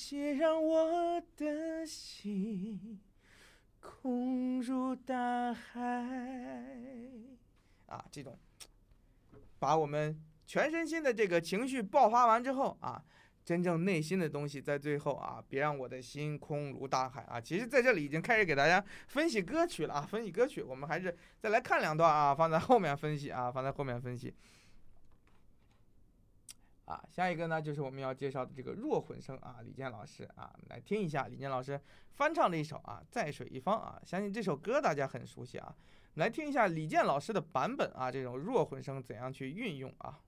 别让我的心。空如大海啊！这种把我们全身心的这个情绪爆发完之后啊，真正内心的东西在最后啊，别让我的心空如大海啊！其实，在这里已经开始给大家分析歌曲了啊，分析歌曲，我们还是再来看两段啊，放在后面分析啊，放在后面分析。啊，下一个呢，就是我们要介绍的这个弱混声啊，李健老师啊，来听一下李健老师翻唱的一首啊，《在水一方》啊，相信这首歌大家很熟悉啊，来听一下李健老师的版本啊，这种弱混声怎样去运用啊。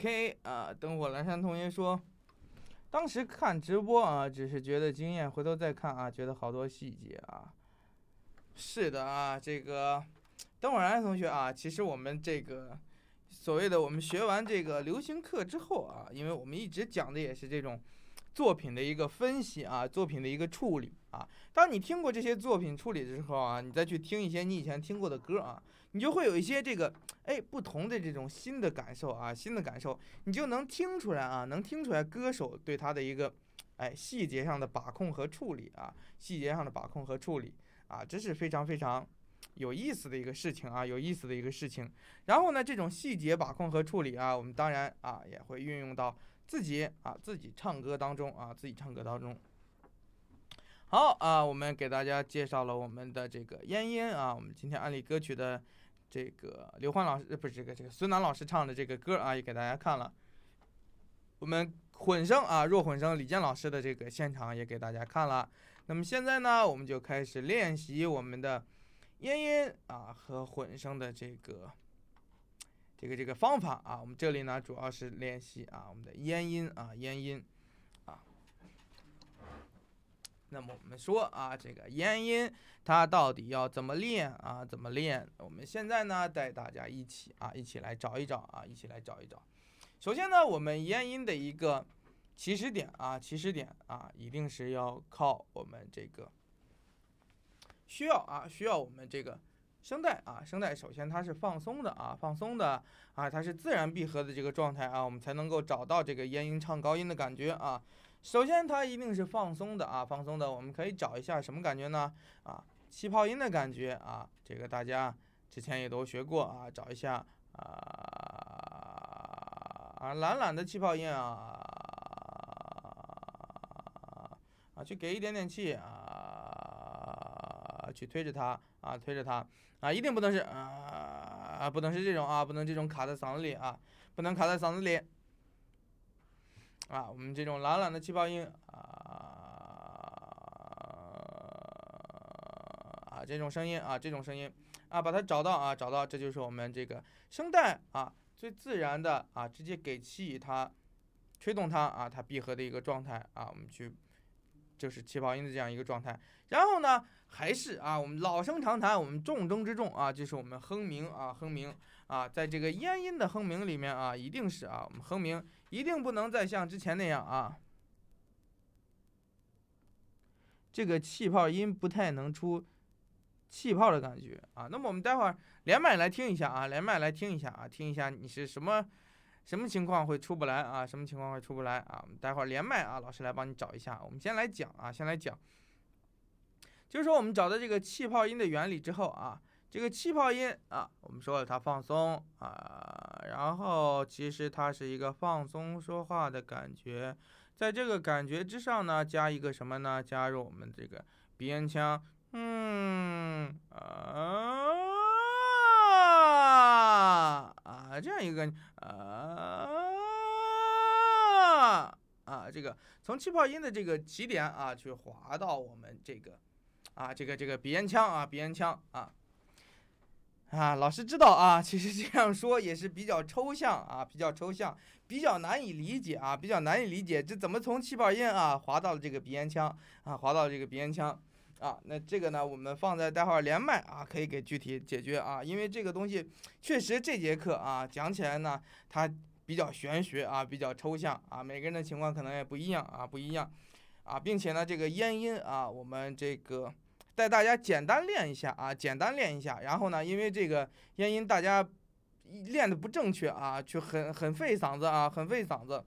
k 啊，灯火阑珊同学说，当时看直播啊，只是觉得惊艳，回头再看啊，觉得好多细节啊。是的啊，这个灯火阑珊同学啊，其实我们这个所谓的我们学完这个流行课之后啊，因为我们一直讲的也是这种作品的一个分析啊，作品的一个处理啊。当你听过这些作品处理之后啊，你再去听一些你以前听过的歌啊。你就会有一些这个哎不同的这种新的感受啊，新的感受，你就能听出来啊，能听出来歌手对他的一个哎细节上的把控和处理啊，细节上的把控和处理啊，这是非常非常有意思的一个事情啊，有意思的一个事情。然后呢，这种细节把控和处理啊，我们当然啊也会运用到自己啊自己唱歌当中啊自己唱歌当中。好啊，我们给大家介绍了我们的这个烟烟啊，我们今天案例歌曲的。这个刘欢老师，不是这个这个孙楠老师唱的这个歌啊，也给大家看了。我们混声啊，弱混声李健老师的这个现场也给大家看了。那么现在呢，我们就开始练习我们的咽音啊和混声的这个这个这个方法啊。我们这里呢，主要是练习啊我们的咽音啊咽音。那么我们说啊，这个咽音它到底要怎么练啊？怎么练？我们现在呢，带大家一起啊，一起来找一找啊，一起来找一找。首先呢，我们咽音的一个起始点啊，起始点啊，一定是要靠我们这个需要啊，需要我们这个声带啊，声带首先它是放松的啊，放松的啊，它是自然闭合的这个状态啊，我们才能够找到这个咽音唱高音的感觉啊。首先，它一定是放松的啊，放松的。我们可以找一下什么感觉呢？啊，气泡音的感觉啊。这个大家之前也都学过啊，找一下啊，懒懒的气泡音啊啊，去给一点点气啊，去推着它啊，推着它啊，一定不能是啊，不能是这种啊，不能这种卡在嗓子里啊，不能卡在嗓子里。啊，我们这种懒懒的气泡音啊，这种声音啊，这种声音啊，把它找到啊，找到，这就是我们这个声带啊最自然的啊，直接给气它吹动它啊，它闭合的一个状态啊，我们去就是气泡音的这样一个状态。然后呢，还是啊，我们老生常谈，我们重中之重啊，就是我们哼鸣啊，哼鸣。啊，在这个咽音的哼鸣里面啊，一定是啊，我们哼鸣一定不能再像之前那样啊，这个气泡音不太能出气泡的感觉啊。那么我们待会儿连麦来听一下啊，连麦来听一下啊，听一下你是什么什么情况会出不来啊，什么情况会出不来啊？我们待会儿连麦啊，老师来帮你找一下。我们先来讲啊，先来讲，就是说我们找到这个气泡音的原理之后啊。这个气泡音啊，我们说了它放松啊，然后其实它是一个放松说话的感觉，在这个感觉之上呢，加一个什么呢？加入我们这个鼻咽腔，嗯啊啊这样一个啊啊，这个从气泡音的这个起点啊，去滑到我们这个啊这个这个鼻咽腔啊鼻咽腔啊。啊，老师知道啊，其实这样说也是比较抽象啊，比较抽象，比较难以理解啊，比较难以理解。这怎么从气泡音啊滑到了这个鼻咽腔啊，滑到了这个鼻咽腔啊？那这个呢，我们放在待会儿连麦啊，可以给具体解决啊。因为这个东西确实这节课啊讲起来呢，它比较玄学啊，比较抽象啊，每个人的情况可能也不一样啊，不一样啊，并且呢，这个咽音啊，我们这个。带大家简单练一下啊，简单练一下。然后呢，因为这个咽音大家练的不正确啊，就很很费嗓子啊，很费嗓子。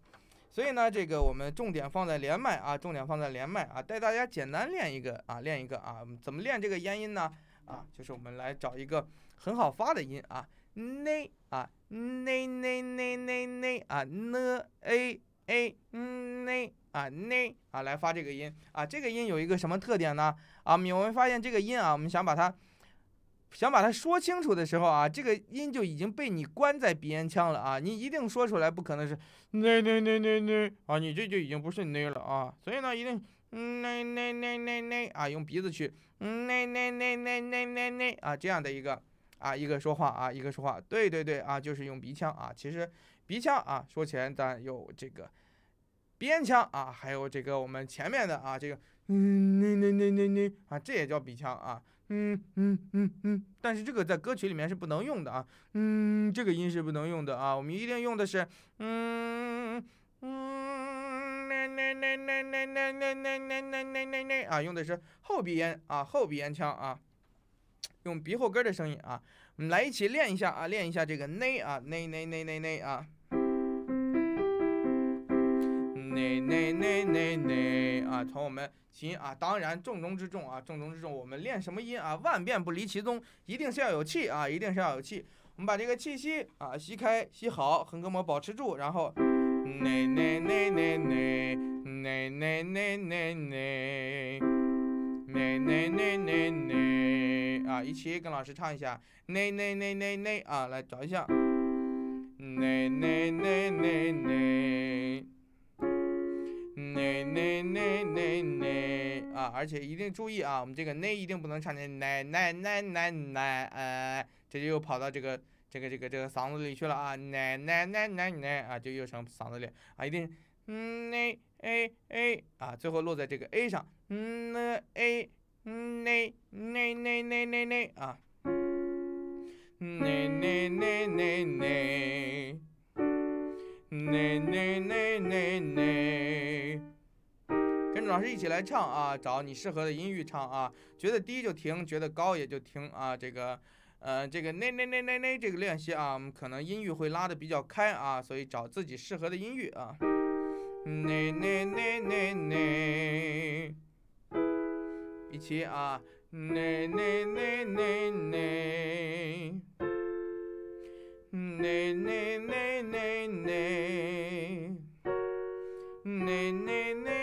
所以呢，这个我们重点放在连麦啊，重点放在连麦啊。带大家简单练一个啊，练一个啊。怎么练这个咽音呢？啊，就是我们来找一个很好发的音啊 n 啊 n 呢 n 呢 n n n 啊 n a a n 啊，ne 啊，来发这个音啊，这个音有一个什么特点呢？啊，我们发现这个音啊，我们想把它，想把它说清楚的时候啊，这个音就已经被你关在鼻咽腔了啊，你一定说出来不可能是 ne ne ne ne ne 啊，你这就已经不是 ne 了啊，所以呢，一定 ne ne ne ne ne 啊，用鼻子去 ne ne ne ne ne ne 啊这样的一个啊一个说话啊一个说话，对对对啊，就是用鼻腔啊，其实鼻腔啊说起来，咱有这个。鼻咽腔啊，还有这个我们前面的啊，这个嗯，那那那那那啊，这也叫鼻腔啊，嗯嗯嗯嗯，但是这个在歌曲里面是不能用的啊，嗯，这个音是不能用的啊，我们一定用的是嗯那那那那那那那那那那啊，用的是后鼻音啊，后鼻咽腔啊。用鼻后根的声音啊，我们来一起练一下啊，练一下这个内啊，内内内内内啊。奈奈奈奈奈啊！从我们琴啊，当然重中之重啊，重中之重，我们练什么音啊？万变不离其宗，一定是要有气啊，一定是要有气。我们把这个气息啊吸开、吸好，横膈膜保持住，然后奈奈奈奈奈奈奈奈奈奈奈奈奈奈啊！一起跟老师唱一下奈奈奈奈奈啊！来找一下奈奈奈奈奈。奈奈奈奈奈啊！而且一定注意啊，我们这个呢一定不能唱成奶奶奶奶奶，哎，这就又跑到这个这个这个这个嗓子里去了啊！奶奶奶奶奶啊，就又成嗓子里啊，一定嗯奈哎哎啊，最后落在这个 A 上嗯奈奈奈奈奈奈啊，奈奈奈奈奈。奈奈奈奈奈，跟着老师一起来唱啊！找你适合的音域唱啊，觉得低就停，觉得高也就停啊。这个，呃，这个奈奈奈奈奈这个练习啊，我们可能音域会拉的比较开啊，所以找自己适合的音域啊。奈奈奈奈奈，一起啊。奈奈奈奈奈。Nay, nay, nay, nay, nay. Nay, nay, nay.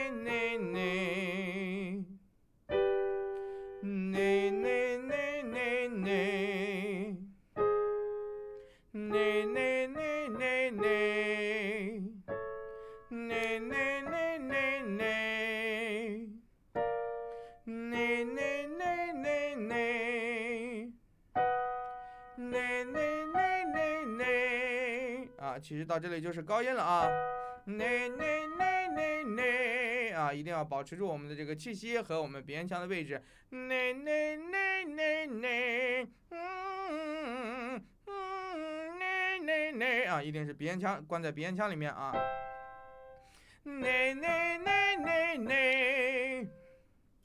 其实到这里就是高音了啊，奈奈奈奈奈啊，一定要保持住我们的这个气息和我们鼻咽腔的位置，奈奈奈奈奈，嗯嗯嗯啊，一定是鼻咽腔，关在鼻咽腔里面啊，奈奈奈奈奈，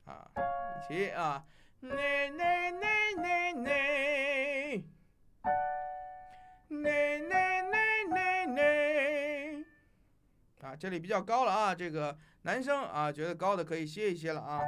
啊，一起啊，奈奈。这里比较高了啊，这个男生啊，觉得高的可以歇一歇了啊。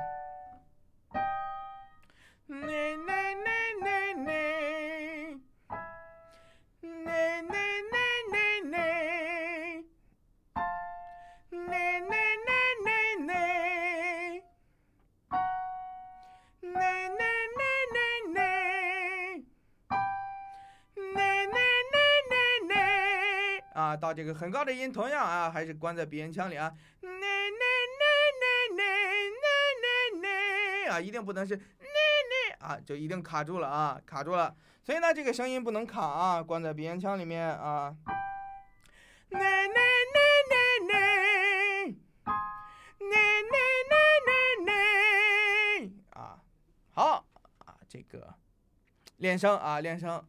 到这个很高的音，同样啊，还是关在鼻咽腔里啊，呐呐呐呐呐呐呐呐，啊，一定不能是呐呐啊，就一定卡住了啊，卡住了。所以呢，这个声音不能卡啊，关在鼻咽腔里面啊，呐呐呐呐呐，呐呐呐呐呐，啊，好啊，这个练声啊，练声。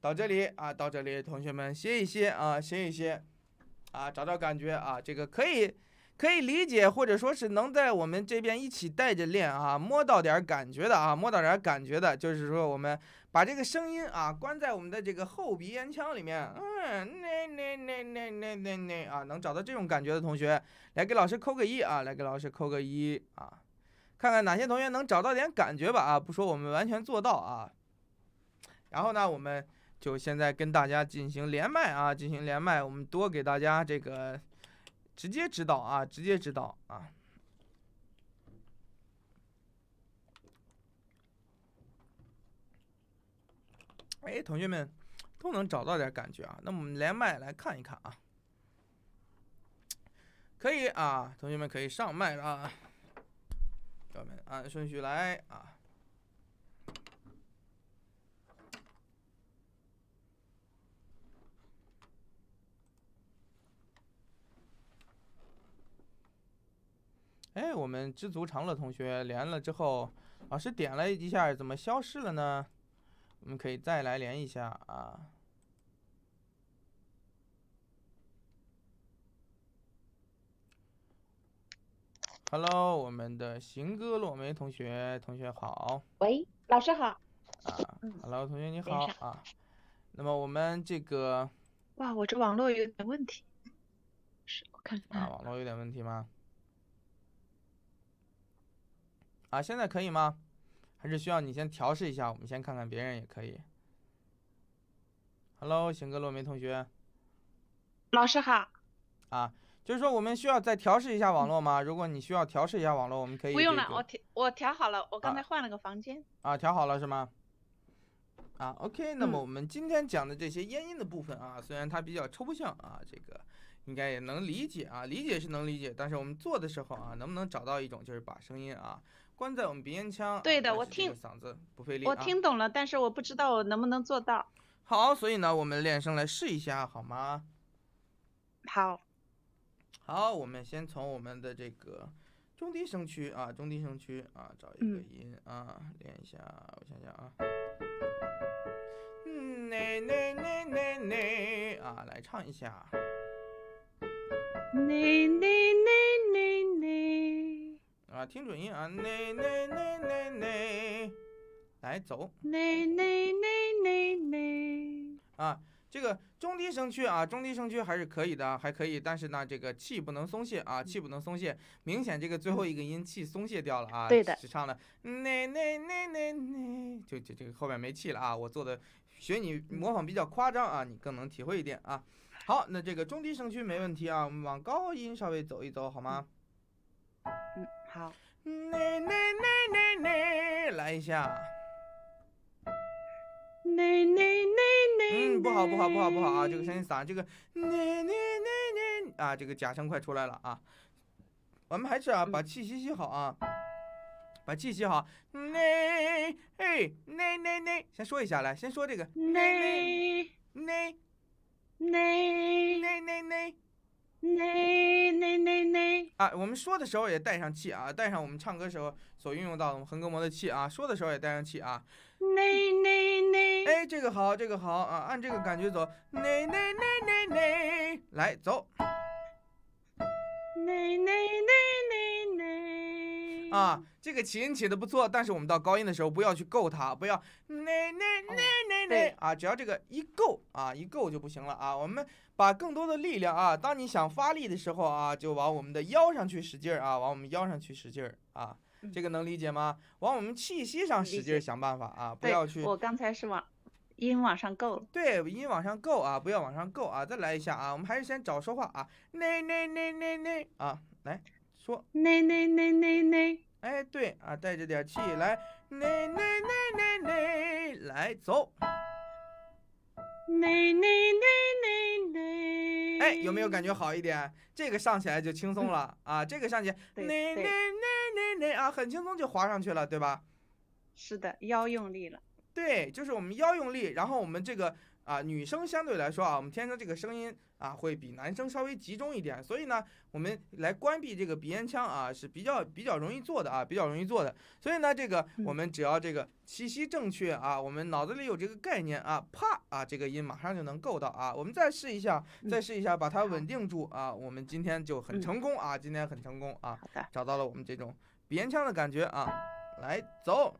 到这里啊，到这里，同学们歇一歇啊，歇一歇，啊，找找感觉啊，这个可以，可以理解，或者说是能在我们这边一起带着练啊，摸到点感觉的啊，摸到点感觉的，就是说我们把这个声音啊，关在我们的这个后鼻咽腔里面，嗯，那那那那那那那啊，能找到这种感觉的同学，来给老师扣个一啊，来给老师扣个一啊，看看哪些同学能找到点感觉吧啊，不说我们完全做到啊，然后呢，我们。就现在跟大家进行连麦啊，进行连麦，我们多给大家这个直接指导啊，直接指导啊。哎，同学们都能找到点感觉啊，那我们连麦来看一看啊。可以啊，同学们可以上麦了啊。我们按顺序来啊。哎，我们知足常乐同学连了之后，老师点了一下，怎么消失了呢？我们可以再来连一下啊。Hello，我们的行歌落梅同学，同学好。喂，老师好。啊，Hello，同学你好啊。那么我们这个……哇，我这网络有点问题。是我看看。啊，网络有点问题吗？啊，现在可以吗？还是需要你先调试一下？我们先看看别人也可以。Hello，邢哥洛梅同学，老师好。啊，就是说我们需要再调试一下网络吗？如果你需要调试一下网络，我们可以不用了。我调我调好了，我刚才换了个房间。啊，调好了是吗？啊，OK。那么我们今天讲的这些咽音的部分啊，虽然它比较抽象啊，这个应该也能理解啊，理解是能理解，但是我们做的时候啊，能不能找到一种就是把声音啊。关在我们鼻咽腔。对的，我听嗓子不费力。我听懂了，但是我不知道我能不能做到。好，所以呢，我们练声来试一下好吗？好。好，我们先从我们的这个中低声区啊，中低声区啊，找一个音啊，练一下。我想想啊。嗯，奈奈奈奈啊，来唱一下。奈奈奈奈奈。啊，听准音啊，奈奈奈奈奈，来走，奈奈奈奈奈。啊，这个中低声区啊，中低声区还是可以的，还可以。但是呢，这个气不能松懈啊，气不能松懈。明显这个最后一个音气松懈掉了啊。对的。只唱了奈奈奈奈奈，就就这个后面没气了啊。我做的学你模仿比较夸张啊，你更能体会一点啊。好，那这个中低声区没问题啊，我们往高音稍微走一走好吗？嗯。好，来来一下。嗯，不好不好不好不好啊！这个声音撒，这个啊，这个假声快出来了啊！我们还是啊，把气息吸好啊，把气息好。嘿，先说一下，来，先说这个。来来来来来来。那那那那啊，我们说的时候也带上气啊，带上我们唱歌时候所运用到我们横膈膜的气啊，说的时候也带上气啊。那那那哎，这个好，这个好啊，按这个感觉走。那那那那那，来走。那那那那那啊，这个琴起的不错，但是我们到高音的时候不要去够它，不要。那那那那。啊，只要这个一够啊，一够就不行了啊。我们把更多的力量啊，当你想发力的时候啊，就往我们的腰上去使劲啊，往我们腰上去使劲啊。这个能理解吗？往我们气息上使劲想办法啊，不要去。我刚才是往音往上够。对，音往上够啊，不要往上够啊。再来一下啊，我们还是先找说话啊，那那那那那啊，来说。那那那那那，哎，对啊，带着点气来。来来来来来，来走。来来来来来，哎，有没有感觉好一点？这个上起来就轻松了啊！这个上起来，来来来来来啊，很轻松就滑上去了，对吧？是的，腰用力了。对，就是我们腰用力，然后我们这个啊，女生相对来说啊，我们天生这个声音。啊，会比男生稍微集中一点，所以呢，我们来关闭这个鼻咽腔啊，是比较比较容易做的啊，比较容易做的。所以呢，这个我们只要这个气息正确啊，我们脑子里有这个概念啊，啪啊，这个音马上就能够到啊。我们再试一下，再试一下，把它稳定住啊，我们今天就很成功啊，今天很成功啊，找到了我们这种鼻咽腔的感觉啊，来走。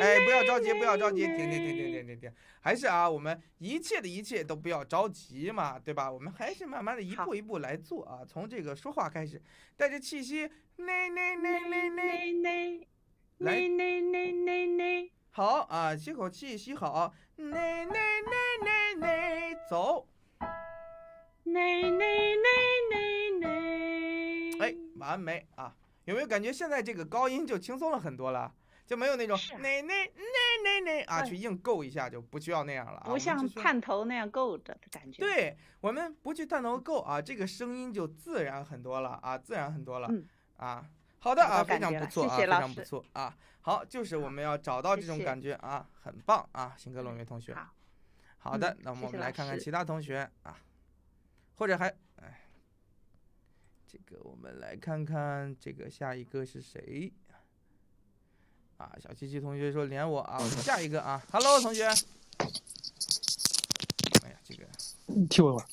哎，不要着急，不要着急，停停停停停停停，还是啊，我们一切的一切都不要着急嘛，对吧？我们还是慢慢的一步一步来做啊。从这个说话开始，带着气息，奈奈奈奈奈奈奈奈奈奈奈，好啊，吸口气，吸好，奈奈奈奈奈，走，奈奈奈奈奈。哎，完美啊！有没有感觉现在这个高音就轻松了很多了？就没有那种那那那那那啊，去硬够一下就不需要那样了啊，不像探头那样够的感觉。对我们不去探头够啊，这个声音就自然很多了啊，自然很多了啊。好的啊，非常不错啊，非常不错啊。好，就是我们要找到这种感觉啊，很棒啊，新格龙云同学。好的，那我们来看看其他同学啊，或者还哎，这个我们来看看这个下一个是谁。啊，小七七同学说连我啊，我们下一个啊，Hello 同学。哎呀，这个你替我儿，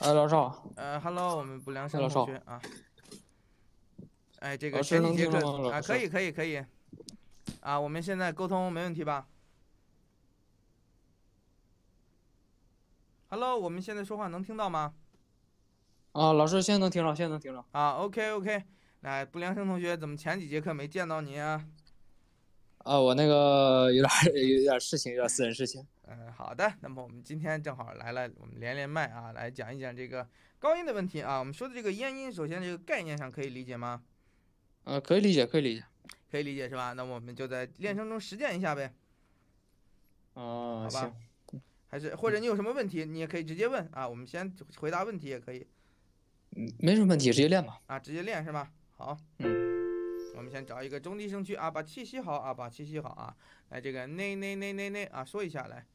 哎，老少。呃，Hello，我们不良生同学啊。哎，这个前几节课啊，可以，可以，可以。啊，我们现在沟通没问题吧？Hello，我们现在说话能听到吗？啊，老师现在能听着，现在能听着。啊，OK，OK。来，不良生同学，怎么前几节课没见到你啊？啊，我那个有点，有点事情，有点私人事情。嗯，好的。那么我们今天正好来了，我们连连麦啊，来讲一讲这个高音的问题啊。我们说的这个咽音，首先这个概念上可以理解吗？啊，可以理解，可以理解，可以理解是吧？那我们就在练声中实践一下呗。啊，吧。还是或者你有什么问题，你也可以直接问啊。我们先回答问题也可以。嗯，没什么问题，直接练吧。啊，直接练是吧？好，嗯。我们先找一个中低声区啊，把气息好啊，把气息好啊，来这个内内内内内啊，说一下来。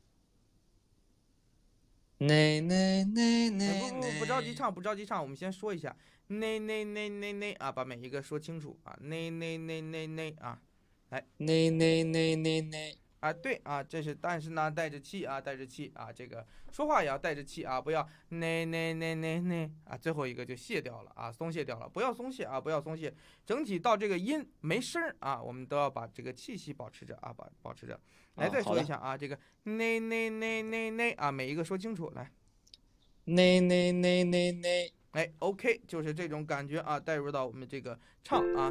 内内内内不不不着急唱，不着急唱，我们先说一下内内内内内啊，把每一个说清楚啊，内内内内内啊，来内内内内内。啊，对啊，这是，但是呢，带着气啊，带着气啊，这个说话也要带着气啊，不要那那那那那啊，最后一个就卸掉了啊，松懈掉了，不要松懈啊，不要松懈，整体到这个音没声儿啊，我们都要把这个气息保持着啊，保保持着。来，再说一下啊，这个那那那那那啊，每一个说清楚来，那那那那那，来，OK，就是这种感觉啊，带入到我们这个唱啊，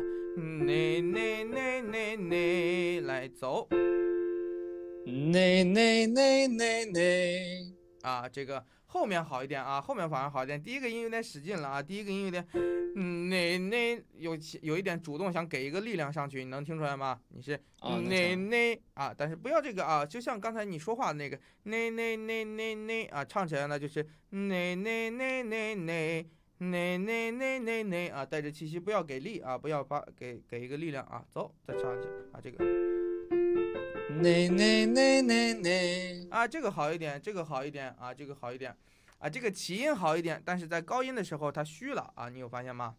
那那那那那，来走。奈奈奈奈奈啊，这个后面好一点啊，后面反而好一点。第一个音有点使劲了啊，第一个音有点奈奈有有一点主动想给一个力量上去，你能听出来吗？你是奈奈啊，但是不要这个啊，就像刚才你说话那个奈奈奈奈奈啊，唱起来呢就是奈奈奈奈奈奈奈奈奈奈啊，带着气息，不要给力啊，不要把给给一个力量啊，走，再唱一下啊，这个。奈奈奈奈奈啊，这个好一点，这个好一点啊，这个好一点啊，这个起音好一点，但是在高音的时候它虚了啊，你有发现吗？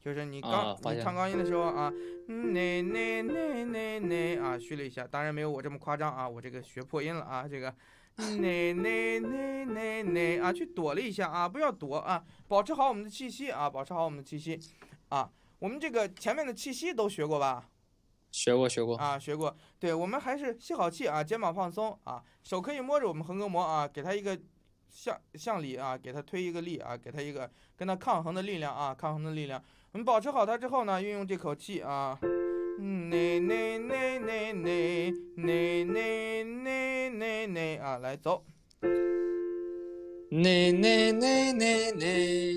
就是你刚你唱高音的时候啊，奈奈奈奈奈啊虚了一下，当然没有我这么夸张啊，我这个学破音了啊，这个奈奈奈奈奈啊去躲了一下啊，不要躲啊，保持好我们的气息啊，保持好我们的气息啊，我们这个前面的气息都学过吧？学过，学过啊，学过。对我们还是吸好气啊，肩膀放松啊，手可以摸着我们横膈膜啊，给他一个向向里啊，给他推一个力啊，给他一个跟他抗衡的力量啊，抗衡的力量。我们保持好它之后呢，运用这口气啊，内内内内内内内内内啊，来走。内内内内内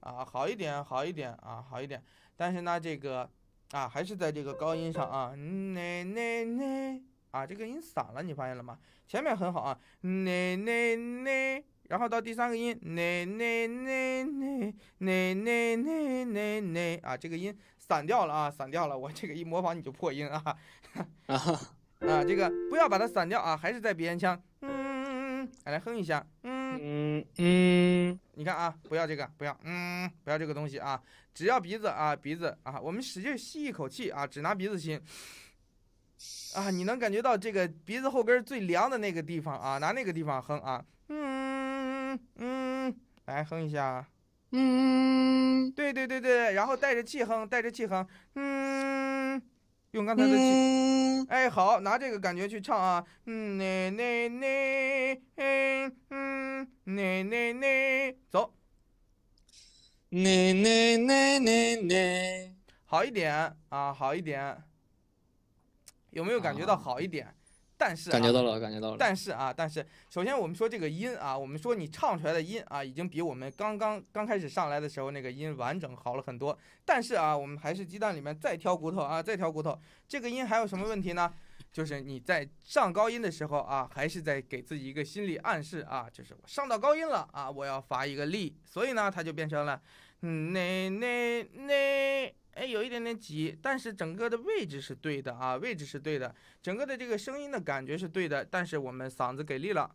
啊，好一点，好一点啊，好一点。但是呢，这个。啊，还是在这个高音上啊，奈奈奈啊，这个音散了，你发现了吗？前面很好啊，奈奈奈，然后到第三个音，奈奈奈奈奈奈奈奈奈，啊，这个音散掉了啊，散掉了，我这个一模仿你就破音啊，啊哈，啊这个不要把它散掉啊，还是在鼻咽腔，嗯嗯嗯嗯，来哼一下，嗯。嗯嗯，你看啊，不要这个，不要，嗯，不要这个东西啊，只要鼻子啊，鼻子啊，我们使劲吸一口气啊，只拿鼻子吸，啊，你能感觉到这个鼻子后根最凉的那个地方啊，拿那个地方哼啊，嗯嗯，来哼一下，嗯，对对对对，然后带着气哼，带着气哼，嗯。用刚才的气，哎，好，拿这个感觉去唱啊，嗯，奈奈奈，嗯，奈奈奈，走，奈奈奈奈奈，好一点啊，好一点，有没有感觉到好一点？但是感觉到了，感觉到了。但是啊，但是首先我们说这个音啊，我们说你唱出来的音啊，已经比我们刚刚刚开始上来的时候那个音完整好了很多。但是啊，我们还是鸡蛋里面再挑骨头啊，再挑骨头。这个音还有什么问题呢？就是你在上高音的时候啊，还是在给自己一个心理暗示啊，就是我上到高音了啊，我要发一个力，所以呢，它就变成了，嗯，那那那。哎，有一点点挤，但是整个的位置是对的啊，位置是对的，整个的这个声音的感觉是对的，但是我们嗓子给力了，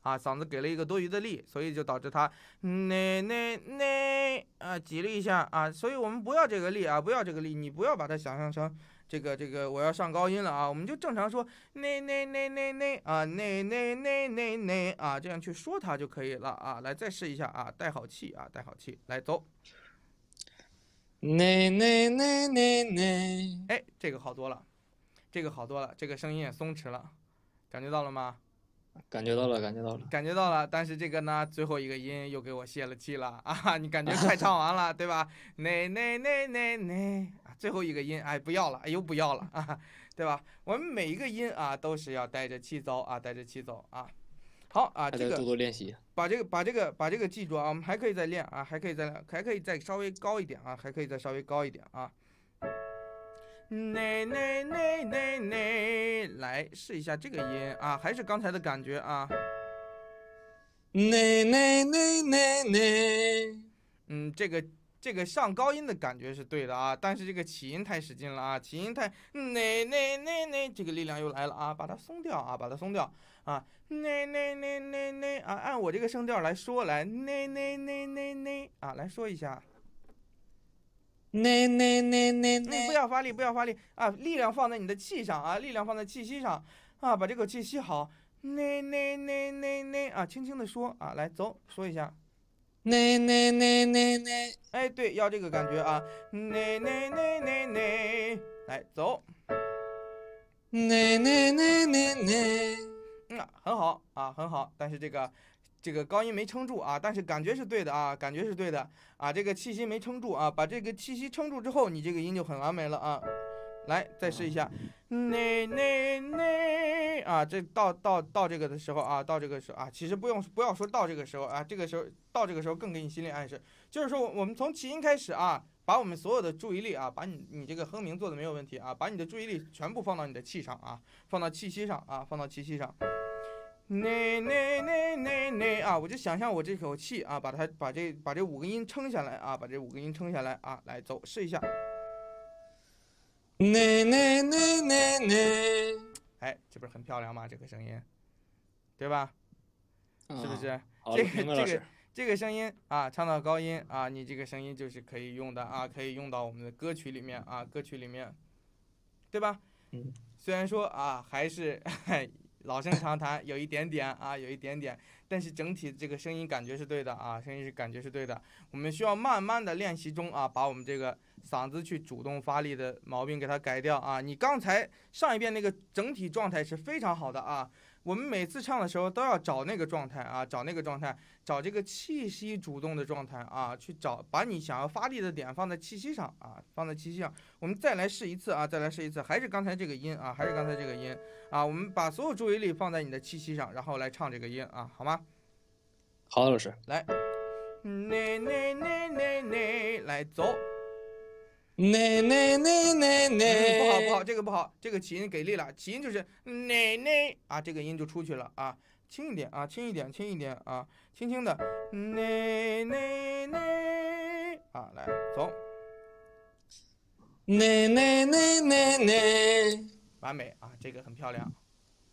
啊，嗓子给了一个多余的力，所以就导致它那那那啊挤了一下啊，所以我们不要这个力啊，不要这个力，你不要把它想象成这个这个我要上高音了啊，我们就正常说那那那那那啊那那那那那啊这样去说它就可以了啊，来再试一下啊，带好气啊，带好气来走。奈奈奈奈奈，哎，这个好多了，这个好多了，这个声音也松弛了，感觉到了吗？感觉到了，感觉到了，感觉到了。但是这个呢，最后一个音又给我泄了气了啊！你感觉快唱完了，对吧？奈奈奈奈奈最后一个音，哎，不要了，哎，又不要了啊，对吧？我们每一个音啊，都是要带着气走啊，带着气走啊。好啊，这个多多练习，把这个把这个把这个记住啊。我们还可以再练啊，还可以再练，还可以再稍微高一点啊，还可以再稍微高一点啊。来试一下这个音啊，还是刚才的感觉啊。嗯，这个这个上高音的感觉是对的啊，但是这个起音太使劲了啊，起音太这个力量又来了啊，把它松掉啊，把它松掉。啊，那那那那那啊，按我这个声调来说来，那那那那那啊，来说一下，那那那那那，不要发力，不要发力啊，力量放在你的气上啊，力量放在气息上啊，把这口气吸好，那那那那那啊，轻轻的说啊，来走说一下，那那那那那，哎对，要这个感觉啊，那那那那那，来走，那那那那那。嗯，很好啊，很好，但是这个，这个高音没撑住啊，但是感觉是对的啊，感觉是对的啊，这个气息没撑住啊，把这个气息撑住之后，你这个音就很完美了啊。来，再试一下，那那那啊，这到到到这个的时候啊，到这个时候啊，其实不用不要说到这个时候啊，这个时候到这个时候更给你心理暗示，就是说我们从起音开始啊。把我们所有的注意力啊，把你你这个哼鸣做的没有问题啊，把你的注意力全部放到你的气上啊，放到气息上啊，放到气息上。那那那那那啊，我就想象我这口气啊，把它把这把这五个音撑下来啊，把这五个音撑下来啊，来走试一下。那那那那那，哎，这不是很漂亮吗？这个声音，对吧？是不是？这个这个。这个声音啊，唱到高音啊，你这个声音就是可以用的啊，可以用到我们的歌曲里面啊，歌曲里面，对吧？嗯。虽然说啊，还是 老生常谈，有一点点啊，有一点点，但是整体这个声音感觉是对的啊，声音是感觉是对的。我们需要慢慢的练习中啊，把我们这个嗓子去主动发力的毛病给它改掉啊。你刚才上一遍那个整体状态是非常好的啊。我们每次唱的时候都要找那个状态啊，找那个状态，找这个气息主动的状态啊，去找把你想要发力的点放在气息上啊，放在气息上。我们再来试一次啊，再来试一次，还是刚才这个音啊，还是刚才这个音啊。我们把所有注意力放在你的气息上，然后来唱这个音啊，好吗？好，老师来。来来来来来，来走。那那那那那不好不好，这个不好，这个起音给力了，起音就是那那啊，这个音就出去了啊，轻一点啊，轻一点，轻一点啊，轻轻的那那那啊，来走，那那那那那完美啊，这个很漂亮，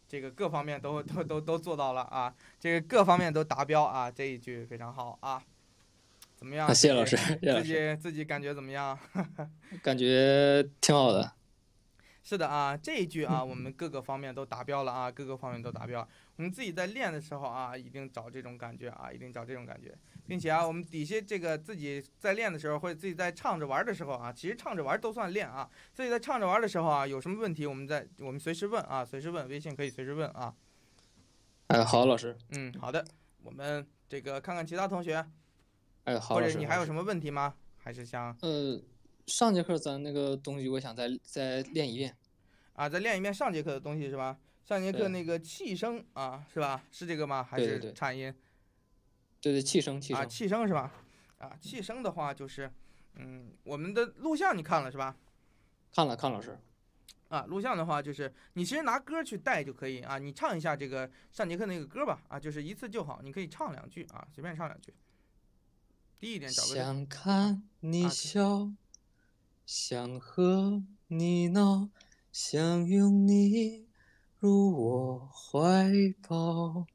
这个各方面都都都都做到了啊，这个各方面都达标啊，这一句非常好啊。怎么样？谢谢老师，自己自己感觉怎么样？感觉挺好的。是的啊，这一句啊，我们各个方面都达标了啊，各个方面都达标。我们自己在练的时候啊，一定找这种感觉啊，一定找这种感觉，并且啊，我们底下这个自己在练的时候，或者自己在唱着玩的时候啊，其实唱着玩都算练啊。自己在唱着玩的时候啊，有什么问题，我们在我们随时问啊，随时问，微信可以随时问啊。哎，好老师，嗯，好的，我们这个看看其他同学。哎，或者你还有什么问题吗？还是想呃，上节课咱那个东西，我想再再练一遍啊，再练一遍上节课的东西是吧？上节课那个气声啊，是吧？是这个吗？还是颤音？对对，气声气声啊，气声是吧？啊，气声的话就是，嗯，我们的录像你看了是吧？看了，看老师。啊，录像的话就是，你其实拿歌去带就可以啊，你唱一下这个上节课那个歌吧，啊，就是一次就好，你可以唱两句啊，随便唱两句。一点想看你笑，想和你闹，想拥你入我怀抱。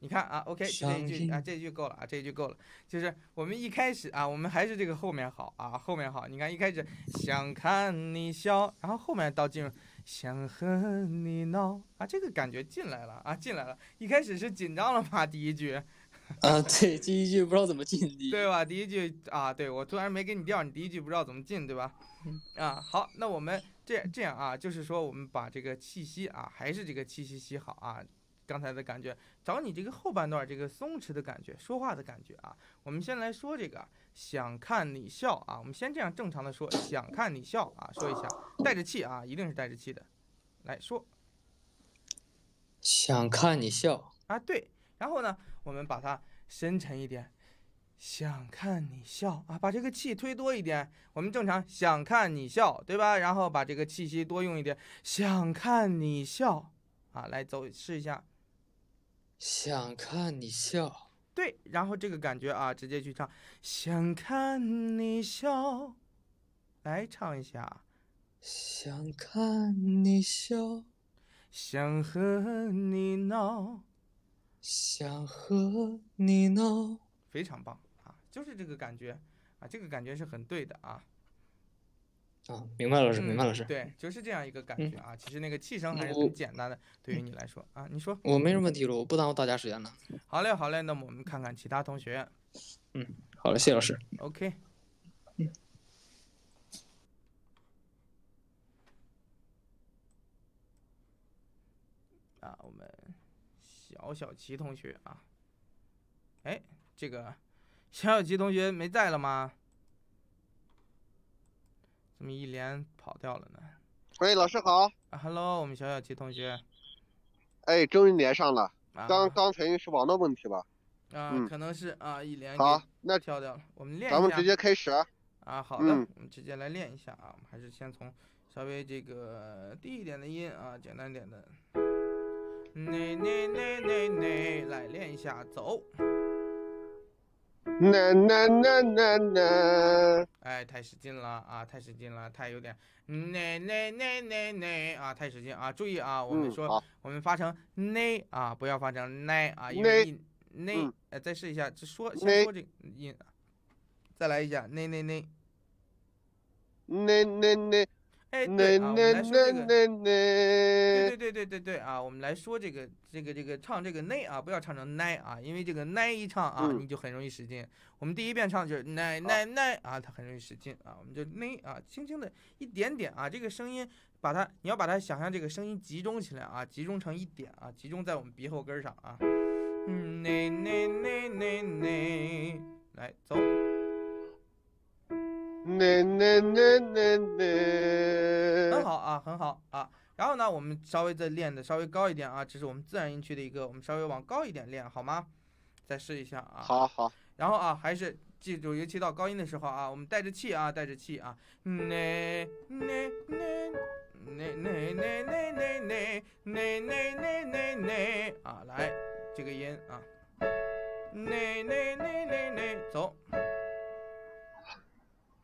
你看啊，OK，这一句啊，这一句够了啊，这一句够了。就是我们一开始啊，我们还是这个后面好啊，后面好。你看一开始想看你笑，然后后面到进入想和你闹啊，这个感觉进来了啊，进来了。一开始是紧张了吧？第一句。啊，对，第一句不知道怎么进，对吧？第一句啊，对，我突然没给你调，你第一句不知道怎么进，对吧？啊，好，那我们这这样啊，就是说我们把这个气息啊，还是这个气息吸好啊，刚才的感觉，找你这个后半段这个松弛的感觉，说话的感觉啊，我们先来说这个，想看你笑啊，我们先这样正常的说，想看你笑啊，说一下，带着气啊，一定是带着气的，来说，想看你笑啊，对，然后呢？我们把它深沉一点，想看你笑啊！把这个气推多一点。我们正常想看你笑，对吧？然后把这个气息多用一点，想看你笑啊！来走，试一下，想看你笑，对。然后这个感觉啊，直接去唱，想看你笑，来唱一下，想看你笑，想和你闹。想和你闹，非常棒啊，就是这个感觉啊，这个感觉是很对的啊。啊，明白老师，明白老师。对，就是这样一个感觉啊。其实那个气声还是很简单的，对于你来说啊，你说。我没什么问题了，我不耽误到家时间了。好嘞，好嘞，那么我们看看其他同学。嗯，好嘞，谢老师。OK。嗯。毛小琪同学啊，哎，这个小小琪同学没在了吗？怎么一连跑掉了呢？喂，老师好，Hello，我们小小琪同学，哎，终于连上了，刚刚才是网络问题吧？啊，嗯，可能是啊，一连好，那跳掉了，我们练，咱们直接开始啊，好的，嗯，我们直接来练一下啊，我们还是先从稍微这个低一点的音啊，简单点的。奈奈奈奈奈，来练一下，走。奈奈奈奈奈，哎，太使劲了啊，太使劲了，太有点。奈奈奈奈奈啊，太使劲啊，注意啊，我们说我们发成奈啊，不要发成奈啊，因为奈哎，再试一下，这说先说这个音，再来一下，奈奈奈，奈奈奈。哎，对啊，我们来说这个，对对对对对对啊，我们来说这个这个这个唱这个奈啊，不要唱成奶啊，因为这个奶一唱啊，你就很容易使劲。我们第一遍唱就是奈奈奈啊，它很容易使劲啊，我们就奈啊，轻轻的，一点点啊，这个声音把它，你要把它想象这个声音集中起来啊，集中成一点啊，集中在我们鼻后根上啊。奈奈奈奈奈，来走。那那那那那，很好啊，很好啊。然后呢，我们稍微再练的稍微高一点啊，这是我们自然音区的一个，我们稍微往高一点练好吗？再试一下啊。好好。然后啊，还是记住，尤其到高音的时候啊，我们带着气啊，带着气啊。那那那。那那那那那那那那那那那啊，来这个音啊，那那那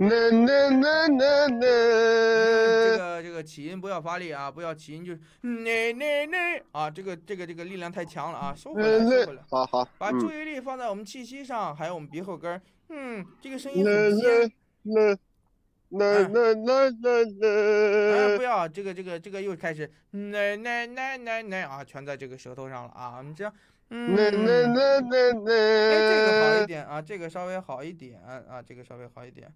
呐呐呐呐呐，这个这个起音不要发力啊，不要起音就是呐呐呐啊，这个这个这个力量太强了啊，收回来收回来，好好，把注意力放在我们气息上，还有我们鼻后根儿，嗯，这个声音很尖。呐呐呐呐呐呐，哎，不要这个这个这个又开始，呐呐呐呐呐啊，全在这个舌头上了啊，你这样。呐呐呐呐呐，哎，这个好一点啊，这个稍微好一点啊，这个稍微好一点。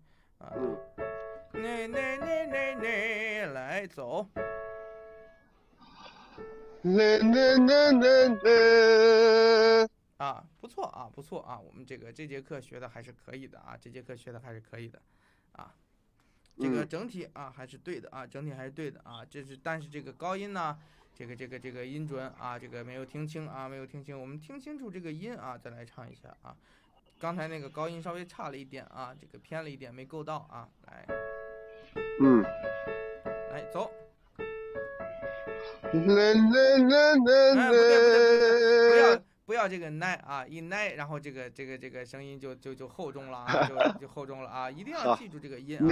嗯，来来走。啊，不错啊，不错啊，我们这个这节课学的还是可以的啊，这节课学的还是可以的，啊，这个整体啊还是对的啊，整体还是对的啊，这是但是这个高音呢，这个这个这个音准啊，这个没有听清啊，没有听清，我们听清楚这个音啊，再来唱一下啊。刚才那个高音稍微差了一点啊，这个偏了一点没够到啊，来，嗯，来走。来来来来来，不要不要这个奶啊，一奶然后这个这个这个声音就就就厚重了，啊，就就厚重了啊，一定要记住这个音啊，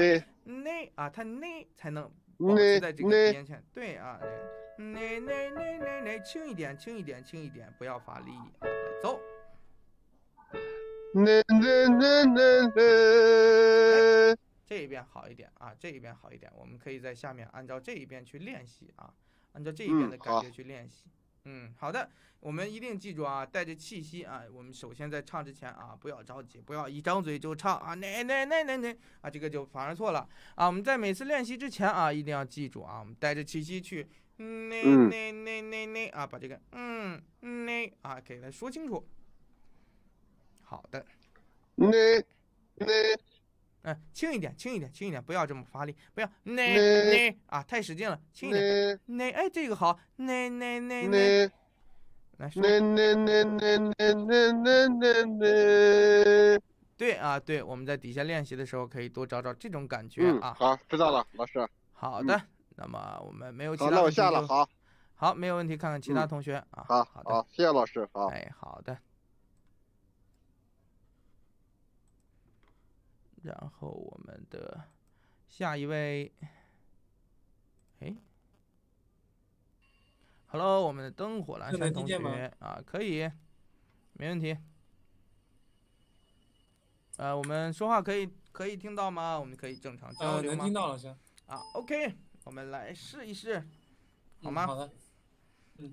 奶啊，它奶才能保持在这个边前，对啊，奶奶奶奶奶，轻一点，轻一点，轻一点，不要发力，走。那那那那那，这一遍好一点啊，这一遍好一点，我们可以在下面按照这一遍去练习啊，按照这一遍的感觉去练习。嗯，好的。我们一定记住啊，带着气息啊，我们首先在唱之前啊，不要着急，不要一张嘴就唱啊，那那那那那啊，这个就反而错了啊。我们在每次练习之前啊，一定要记住啊，我们带着气息去，那那那那那啊，把这个嗯那啊给它说清楚。好的，ne 嗯，轻一点，轻一点，轻一点，不要这么发力，不要 ne 啊，太使劲了，轻一点，n 哎，这个好，ne ne 来，ne ne 对啊，对，我们在底下练习的时候可以多找找这种感觉啊。好，知道了，老师。好的，那么我们没有其他，我下了，好，好，没有问题，看看其他同学啊。好，好的，谢谢老师。好，哎，好的。然后我们的下一位，哎，Hello，我们的灯火阑珊同学啊，可以，没问题。呃，我们说话可以可以听到吗？我们可以正常交流吗？能听到老师。啊，OK，我们来试一试，好吗？好的。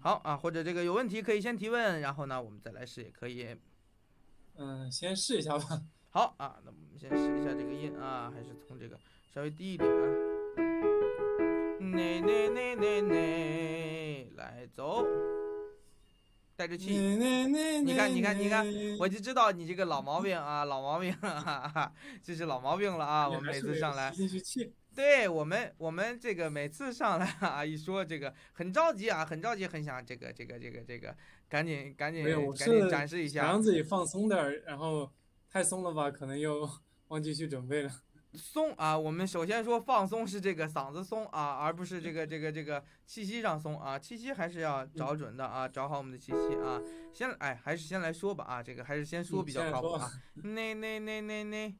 好啊，或者这个有问题可以先提问，然后呢，我们再来试也可以。嗯，先试一下吧。好啊，那我们先试一下这个音啊，还是从这个稍微低一点啊。来来来来来，来走，带着气。你看你看你看，我就知道你这个老毛病啊，老毛病，这是老毛病了啊。我们每次上来，对我们我们这个每次上来啊，一说这个很着急啊，很着急，很想这个这个这个这个赶紧赶紧赶紧展示一下，让自己放松点，然后。太松了吧，可能又 忘记去准备了。松啊，我们首先说放松是这个嗓子松啊，而不是这个这个这个气息上松啊，气息还是要找准的啊，找好我们的气息啊。先，哎，还是先来说吧啊，这个还是先说比较靠谱啊。那那那那那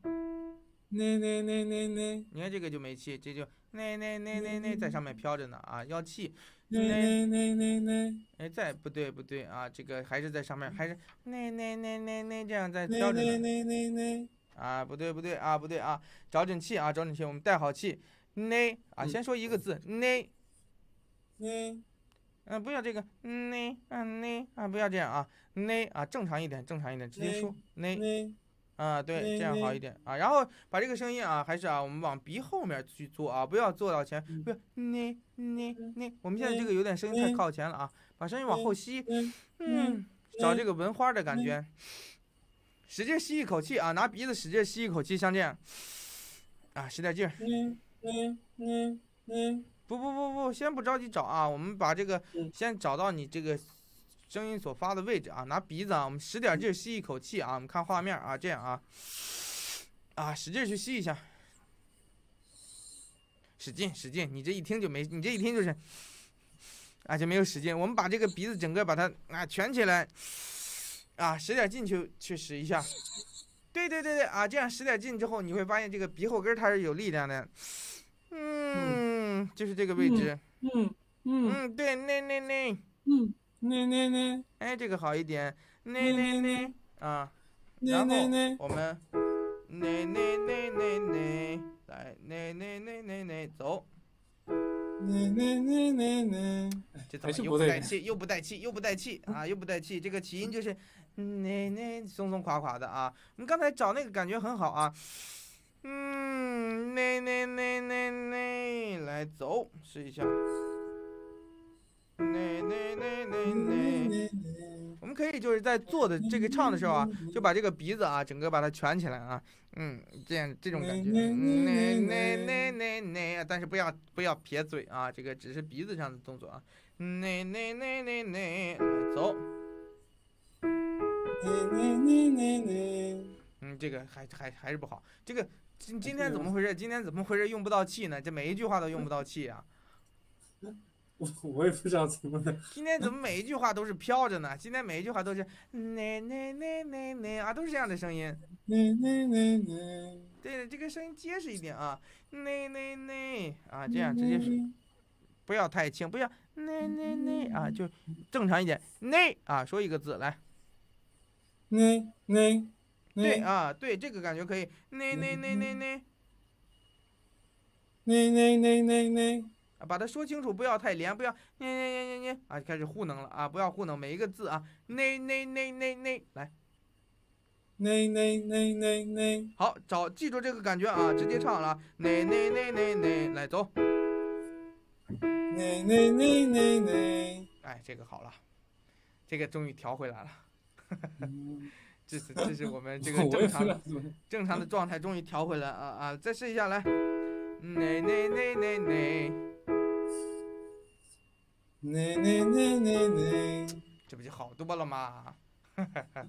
那那那那那，你看这个就没气，这就那那那那那在上面飘着呢啊，要气。奈奈奈奈，哎，在不对不对啊，这个还是在上面，还是奈奈奈奈奈这样在调着呢。奈奈奈啊，不对不对啊，不对啊，找准气啊，找准气，我们带好气。奈啊，先说一个字，奈。奈，嗯，不要这个奈啊奈啊，不要这样啊，奈啊，正常一点，正常一点，直接说奈。啊，对，这样好一点啊。然后把这个声音啊，还是啊，我们往鼻后面去做啊，不要做到前。不是，你你你，我们现在这个有点声音太靠前了啊。把声音往后吸，嗯，找这个闻花的感觉，使劲吸一口气啊，拿鼻子使劲吸一口气，像这样啊，使点劲。不不不不，先不着急找啊，我们把这个先找到你这个。声音所发的位置啊，拿鼻子啊，我们使点劲吸一口气啊，我们看画面啊，这样啊，啊，使劲去吸一下，使劲使劲，你这一听就没，你这一听就是啊就没有使劲。我们把这个鼻子整个把它啊蜷起来，啊，使点劲去去使一下，对对对对啊，这样使点劲之后，你会发现这个鼻后根它是有力量的，嗯，就是这个位置，嗯嗯嗯，对，那那那，嗯。那那那，哎，这个好一点。那那那，啊，那那，我们那那那那那，来，那那那那那，走。那那那那那，这怎么又不带气，又不带气，又不带气啊，又不带气。这个起音就是那那松松垮垮的啊。我们刚才找那个感觉很好啊。嗯，那那那那那，来走，试一下。我们可以就是在做的这个唱的时候啊，就把这个鼻子啊，整个把它卷起来啊，嗯，这样这种感觉，但是不要不要撇嘴啊，这个只是鼻子上的动作啊，走，嗯，这个还还还是不好，这个今今天怎么回事？今天怎么回事？用不到气呢？这每一句话都用不到气啊。我 我也不知道怎么的。今天怎么每一句话都是飘着呢？今天每一句话都是啊，都是这样的声音。奈奈对，这个声音结实一点啊。奈奈奈啊，这样直接说，不要太轻，不要奈奈奈啊，就正常一点。奈啊，说一个字来。奈奈。对啊，对这个感觉可以。奈奈奈奈奈。奈奈奈奈奈。把它说清楚，不要太连，不要，你你你你你啊，开始糊弄了啊，不要糊弄每一个字啊，那那那那那，来，那那那那那，好，找，记住这个感觉啊，直接唱了，那那那那那，来走，那那那那那，哎，这个好了，这个终于调回来了，这是这是我们这个 正常正常的状态，终于调回来啊啊，再试一下，来，那那那那那。奈奈奈奈奈，这不就好多了吗？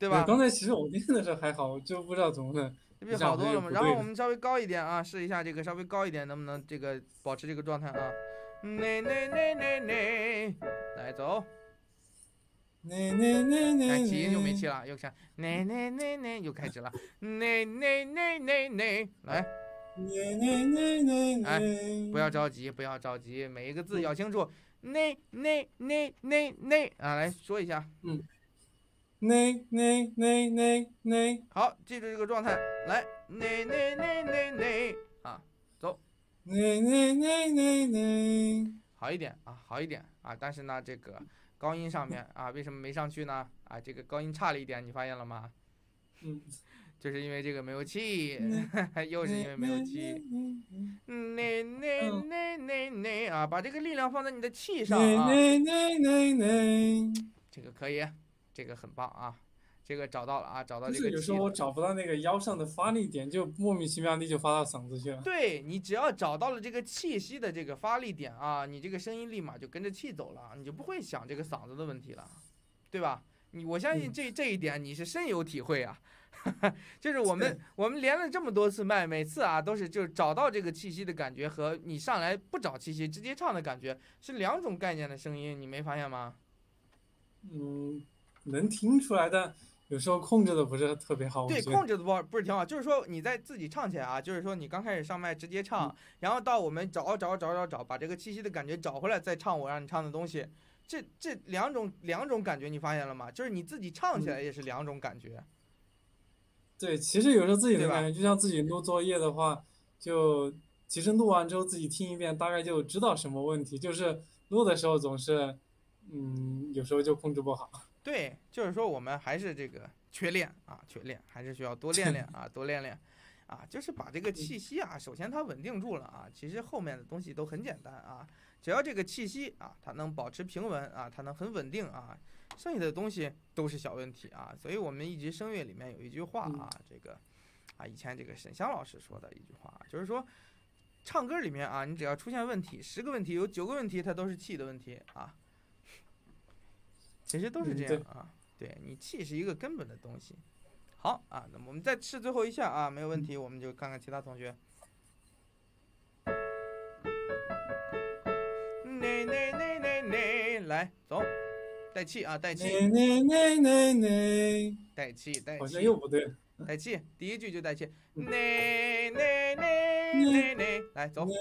对吧？刚才实我练的时候还好，就不知道怎么了，这不就好多了吗？然后我们稍微高一点啊，试一下这个稍微高一点能不能这个保持这个状态啊？奈奈奈奈奈，来走。奈奈奈奈起音就没气了，又想奈奈奈奈，又开始了奈奈奈奈奈，来。哎，不要着急，不要着急，每一个字咬清楚。那那那那那啊，来说一下，嗯，那那那那那。好，记住这个状态，来，那那那那那啊，走，那那那那那。好一点啊，好一点啊，但是呢，这个高音上面啊，为什么没上去呢？啊，这个高音差了一点，你发现了吗？嗯。就是因为这个没有气，又是因为没有气。那那那那那啊，把这个力量放在你的气上啊。这个可以，这个很棒啊，这个找到了啊，找到这个。就是有时候我找不到那个腰上的发力点，就莫名其妙地就发到嗓子去了。对你只要找到了这个气息的这个发力点啊，你这个声音立马就跟着气走了，你就不会想这个嗓子的问题了，对吧？你我相信这这一点你是深有体会啊。就是我们我们连了这么多次麦，每次啊都是就是找到这个气息的感觉和你上来不找气息直接唱的感觉是两种概念的声音，你没发现吗？嗯，能听出来，但有时候控制的不是特别好。对，控制的不不是挺好，就是说你在自己唱起来啊，就是说你刚开始上麦直接唱，然后到我们找找找找找把这个气息的感觉找回来再唱我让你唱的东西，这这两种两种感觉你发现了吗？就是你自己唱起来也是两种感觉。对，其实有时候自己的感觉，就像自己录作业的话，就其实录完之后自己听一遍，大概就知道什么问题。就是录的时候总是，嗯，有时候就控制不好。对，就是说我们还是这个缺练啊，缺练，还是需要多练练 啊，多练练，啊，就是把这个气息啊，首先它稳定住了啊，其实后面的东西都很简单啊，只要这个气息啊，它能保持平稳啊，它能很稳定啊。剩下的东西都是小问题啊，所以我们一直声乐里面有一句话啊，这个啊，以前这个沈湘老师说的一句话，就是说，唱歌里面啊，你只要出现问题，十个问题有九个问题它都是气的问题啊，其实都是这样啊，对你气是一个根本的东西。好啊，那么我们再试最后一下啊，没有问题，我们就看看其他同学。来走。带气啊，带气，带气，带气。好像又不对，带气，第一句就带气。来，走。不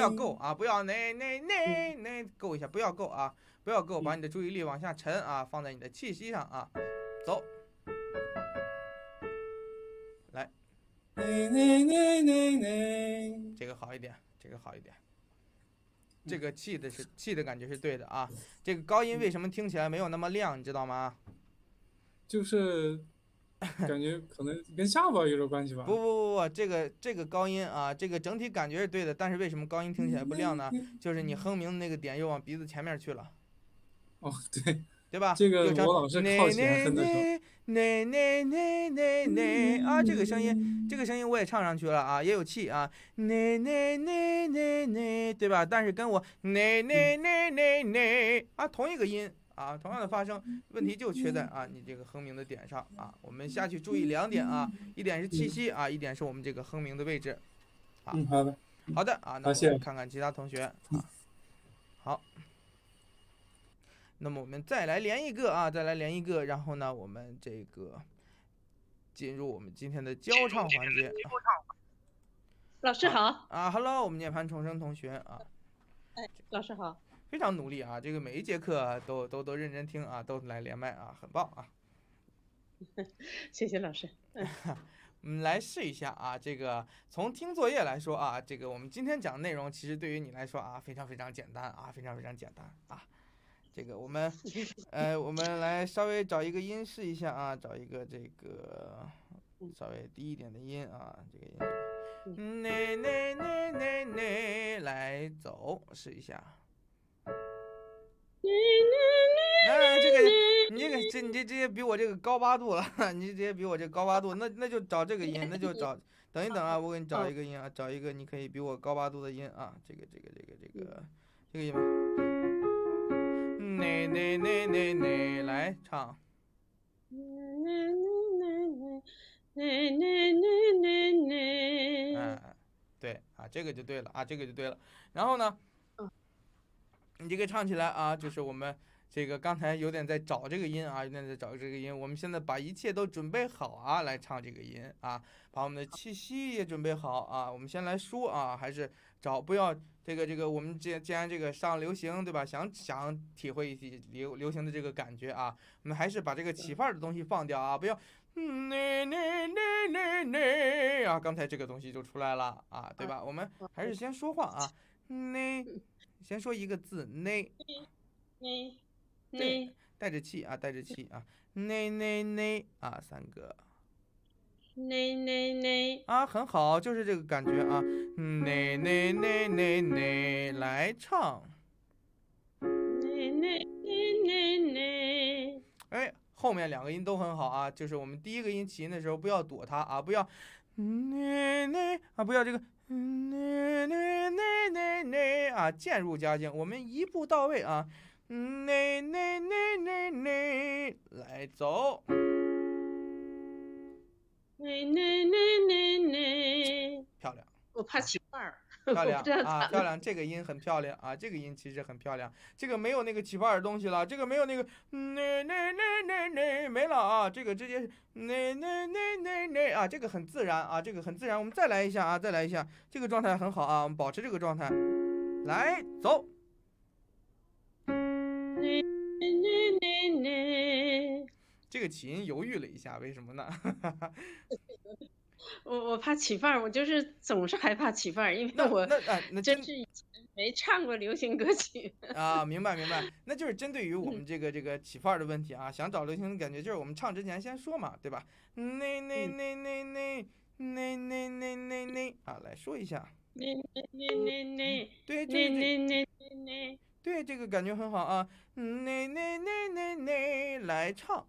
要够啊，不要，来来来来，够一下，不要够啊，不要够，把你的注意力往下沉啊，放在你的气息上啊，走。来，这个好一点，这个好一点。这个气的是气的感觉是对的啊，这个高音为什么听起来没有那么亮，你知道吗？就是，感觉可能跟下巴有点关系吧。不不不不，这个这个高音啊，这个整体感觉是对的，但是为什么高音听起来不亮呢？就是你哼鸣的那个点又往鼻子前面去了。哦，对，对吧？这个我老是靠前哼的时候。奈奈奈奈奈啊，这个声音，这个声音我也唱上去了啊，也有气啊。奈奈奈奈奈，对吧？但是跟我奈奈奈奈奈啊同一个音啊，同样的发声，问题就缺在啊你这个哼鸣的点上啊。我们下去注意两点啊，一点是气息啊，一点是我们这个哼鸣的位置。嗯，好的。好的啊，那我们看看其他同学啊。好。那么我们再来连一个啊，再来连一个，然后呢，我们这个进入我们今天的交唱环节。老师好啊，Hello，我们涅槃重生同学啊。哎，老师好，非常努力啊，这个每一节课都都都认真听啊，都来连麦啊，很棒啊。谢谢老师。嗯，我们来试一下啊，这个从听作业来说啊，这个我们今天讲的内容其实对于你来说啊，非常非常简单啊，非常非常简单啊。这个我们，呃，我们来稍微找一个音试一下啊，找一个这个稍微低一点的音啊，这个音。来来来来来，来走，试一下。来这个你这个这你这直接比我这个高八度了，你直接比我这高八度，那那就找这个音，那就找。等一等啊，我给你找一个音啊，找一个你可以比我高八度的音啊，这个这个这个这个这个音。来来来来来，来唱。来来来来来，来来来来嗯，对啊，这个就对了啊，这个就对了。然后呢，你这个唱起来啊，就是我们这个刚才有点在找这个音啊，有点在找这个音。我们现在把一切都准备好啊，来唱这个音啊，把我们的气息也准备好啊。我们先来说啊，还是找，不要。这个这个，我们既然既然这个上流行，对吧？想想体会一些流流行的这个感觉啊，我们还是把这个起范儿的东西放掉啊，不要，啊，刚才这个东西就出来了啊，对吧？我们还是先说话啊，奈，先说一个字奈奈奈，带着气啊，带着气啊，奈奈奈啊，三个。啊，很好，就是这个感觉啊。奈奈奈奈奈，来唱。奈奈奈奈奈。哎，后面两个音都很好啊，就是我们第一个音起音的时候不要躲它啊，不要。奈奈啊，不要这个奈奈奈奈奈啊，渐入佳境，我们一步到位啊。奈奈奈奈奈，来走。奈奈奈奈漂亮。我怕起伴儿。漂亮啊，漂亮，这个音很漂亮啊，这个音其实很漂亮。这个没有那个起伴儿的东西了，这个没有那个奈奈奈奈奈没了啊，这个直接奈奈奈奈奈啊，这个很自然啊，这个很自然。我们再来一下啊，再来一下，这个状态很好啊，我们保持这个状态，来走。奈奈奈奈。这个琴犹豫了一下，为什么呢？我我怕起范儿，我就是总是害怕起范儿，因为那我那那那真是以前没唱过流行歌曲啊。明白明白，那就是针对于我们这个这个起范儿的问题啊，想找流行的感觉，就是我们唱之前先说嘛，对吧？那那那那那那那那那那啊，来说一下。那那那那对那那那那对这个感觉很好啊。那那那那那来唱。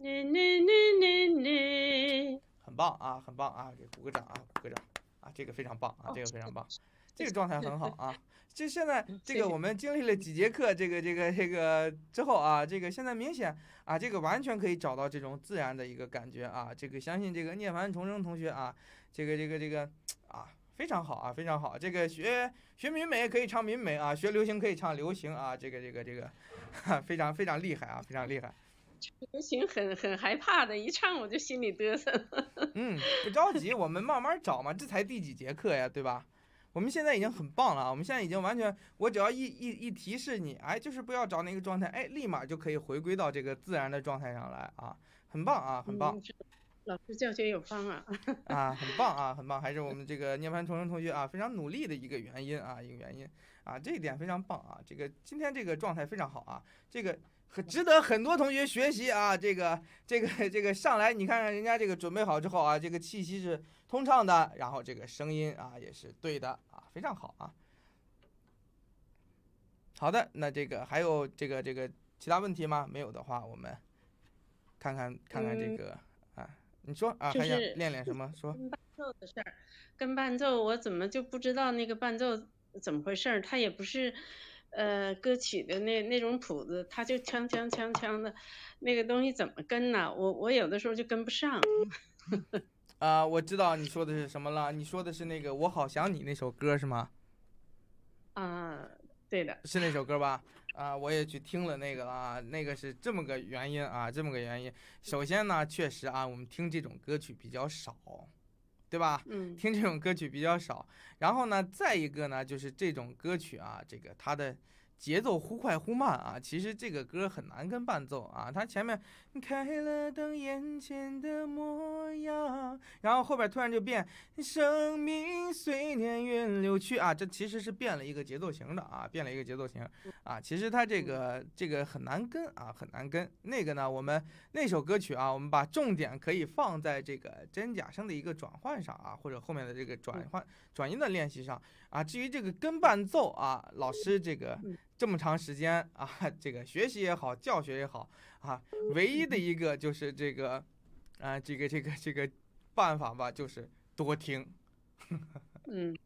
你你你你你，很棒啊，很棒啊，给鼓个掌啊，鼓个掌啊，这个非常棒啊，这个非常棒，这个状态很好啊。这现在这个我们经历了几节课，这个这个这个之后啊，这个现在明显啊，这个完全可以找到这种自然的一个感觉啊。这个相信这个涅槃重生同学啊，这个这个这个啊，非常好啊，非常好。这个学学民美可以唱民美啊，学流行可以唱流行啊，这个这个这个，非常非常厉害啊，非常厉害。不行，很很害怕的，一唱我就心里嘚瑟。嗯，不着急，我们慢慢找嘛。这才第几节课呀，对吧？我们现在已经很棒了啊，我们现在已经完全，我只要一一一提示你，哎，就是不要找那个状态，哎，立马就可以回归到这个自然的状态上来啊，很棒啊，很棒。老师教学有方啊。啊，很棒啊，很棒，还是我们这个涅槃重生同学啊，非常努力的一个原因啊，一个原因啊，这一点非常棒啊，这个今天这个状态非常好啊，这个。很值得很多同学学习啊！这个、这个、这个上来，你看看人家这个准备好之后啊，这个气息是通畅的，然后这个声音啊也是对的啊，非常好啊。好的，那这个还有这个这个其他问题吗？没有的话，我们看看看看这个啊，你说啊，还想练练什么？说伴奏的事儿，跟伴奏，我怎么就不知道那个伴奏怎么回事？儿？它也不是。呃，歌曲的那那种谱子，它就锵锵锵锵的，那个东西怎么跟呢？我我有的时候就跟不上。啊，我知道你说的是什么了。你说的是那个《我好想你》那首歌是吗？啊，对的。是那首歌吧？啊，我也去听了那个了。那个是这么个原因啊，这么个原因。首先呢，确实啊，我们听这种歌曲比较少。对吧？嗯，听这种歌曲比较少。然后呢，再一个呢，就是这种歌曲啊，这个它的。节奏忽快忽慢啊，其实这个歌很难跟伴奏啊。它前面开了灯，眼前的模样，然后后边突然就变，生命随年月流去啊。这其实是变了一个节奏型的啊，变了一个节奏型啊。其实它这个这个很难跟啊，很难跟那个呢。我们那首歌曲啊，我们把重点可以放在这个真假声的一个转换上啊，或者后面的这个转换转音的练习上啊。至于这个跟伴奏啊，老师这个。这么长时间啊，这个学习也好，教学也好啊，唯一的一个就是这个，啊，这个这个这个办法吧，就是多听。嗯，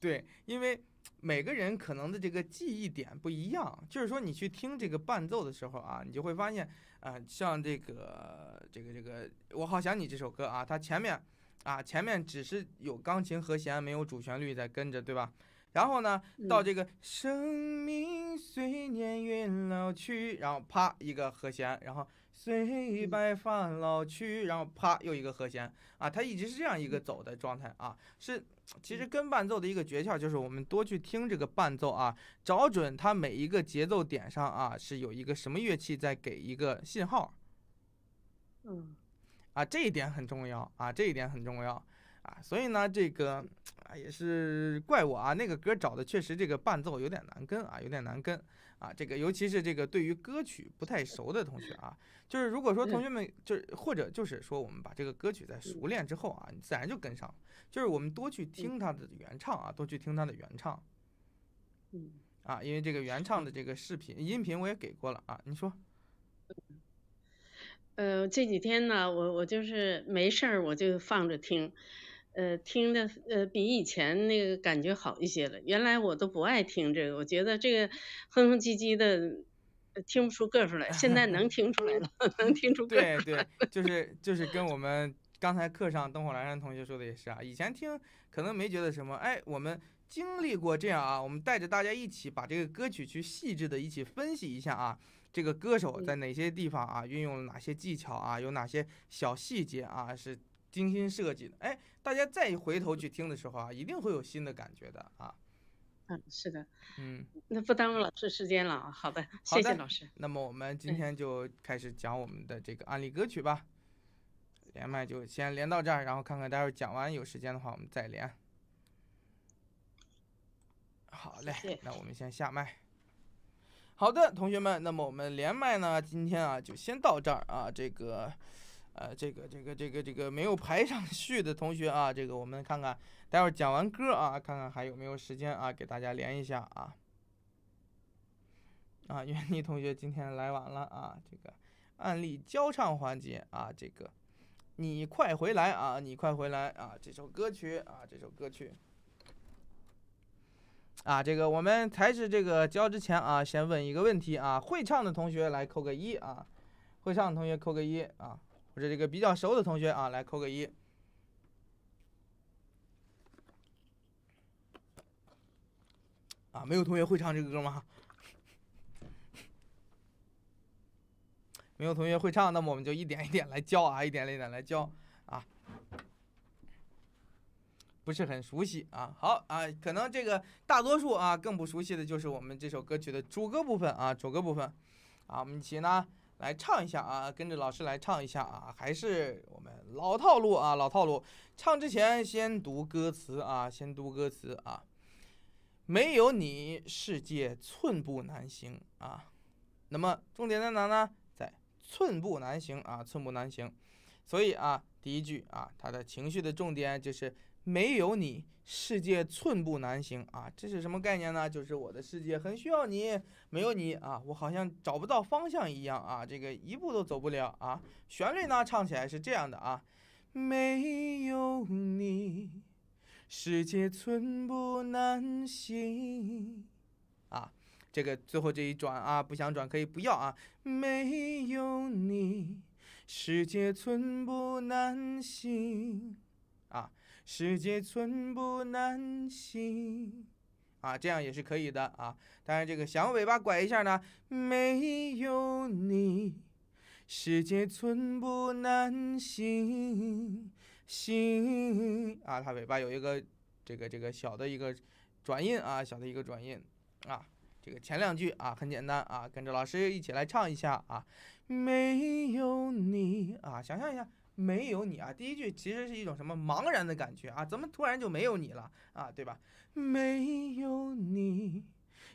对，因为每个人可能的这个记忆点不一样，就是说你去听这个伴奏的时候啊，你就会发现，啊，像这个这个这个，我好想你这首歌啊，它前面啊前面只是有钢琴和弦，没有主旋律在跟着，对吧？然后呢，到这个生命随年月老去，然后啪一个和弦，然后随白发老去，然后啪又一个和弦，啊，它一直是这样一个走的状态啊，是其实跟伴奏的一个诀窍，就是我们多去听这个伴奏啊，找准它每一个节奏点上啊，是有一个什么乐器在给一个信号，嗯，啊，这一点很重要啊，这一点很重要啊，所以呢，这个。也是怪我啊！那个歌找的确实，这个伴奏有点难跟啊，有点难跟啊。这个尤其是这个对于歌曲不太熟的同学啊，就是如果说同学们就是或者就是说我们把这个歌曲在熟练之后啊，你自然就跟上。就是我们多去听它的原唱啊，多去听它的原唱。嗯。啊，因为这个原唱的这个视频音频我也给过了啊。你说。呃，这几天呢，我我就是没事儿我就放着听。呃，听的呃比以前那个感觉好一些了。原来我都不爱听这个，我觉得这个哼哼唧唧的，听不出个数来。现在能听出来了，能听出。对对，就是就是跟我们刚才课上灯火阑珊同学说的也是啊。以前听可能没觉得什么，哎，我们经历过这样啊。我们带着大家一起把这个歌曲去细致的一起分析一下啊。这个歌手在哪些地方啊运用了哪些技巧啊？有哪些小细节啊？是。精心设计的，哎，大家再一回头去听的时候啊，一定会有新的感觉的啊。嗯，是的，嗯，那不耽误老师时间了啊。好的，谢谢老师。那么我们今天就开始讲我们的这个案例歌曲吧。连麦就先连到这儿，然后看看待会儿讲完有时间的话我们再连。好嘞，那我们先下麦。好的，同学们，那么我们连麦呢，今天啊就先到这儿啊，这个。呃，这个这个这个这个没有排上序的同学啊，这个我们看看，待会儿讲完歌啊，看看还有没有时间啊，给大家连一下啊。啊，袁妮同学今天来晚了啊，这个案例交唱环节啊，这个你快回来啊，你快回来啊，这首歌曲啊，这首歌曲啊，这个我们才是这个教之前啊，先问一个问题啊，会唱的同学来扣个一啊，会唱的同学扣个一啊。者这个比较熟的同学啊，来扣个一。啊，没有同学会唱这个歌吗？没有同学会唱，那么我们就一点一点来教啊，一点一点来教啊。不是很熟悉啊，好啊，可能这个大多数啊更不熟悉的就是我们这首歌曲的主歌部分啊，主歌部分。啊，我们一起呢。来唱一下啊，跟着老师来唱一下啊，还是我们老套路啊，老套路。唱之前先读歌词啊，先读歌词啊。没有你，世界寸步难行啊。那么重点在哪呢？在寸步难行啊，寸步难行。所以啊，第一句啊，它的情绪的重点就是。没有你，世界寸步难行啊！这是什么概念呢？就是我的世界很需要你，没有你啊，我好像找不到方向一样啊，这个一步都走不了啊！旋律呢，唱起来是这样的啊：没有你，世界寸步难行啊！这个最后这一转啊，不想转可以不要啊。没有你，世界寸步难行啊！世界寸步难行啊，这样也是可以的啊。但是这个小尾巴拐一下呢，没有你，世界寸步难行行啊。它尾巴有一个这个这个小的一个转印啊，小的一个转印啊。这个前两句啊很简单啊，跟着老师一起来唱一下啊。没有你啊，想象一下。没有你啊！第一句其实是一种什么茫然的感觉啊？怎么突然就没有你了啊？对吧？没有你，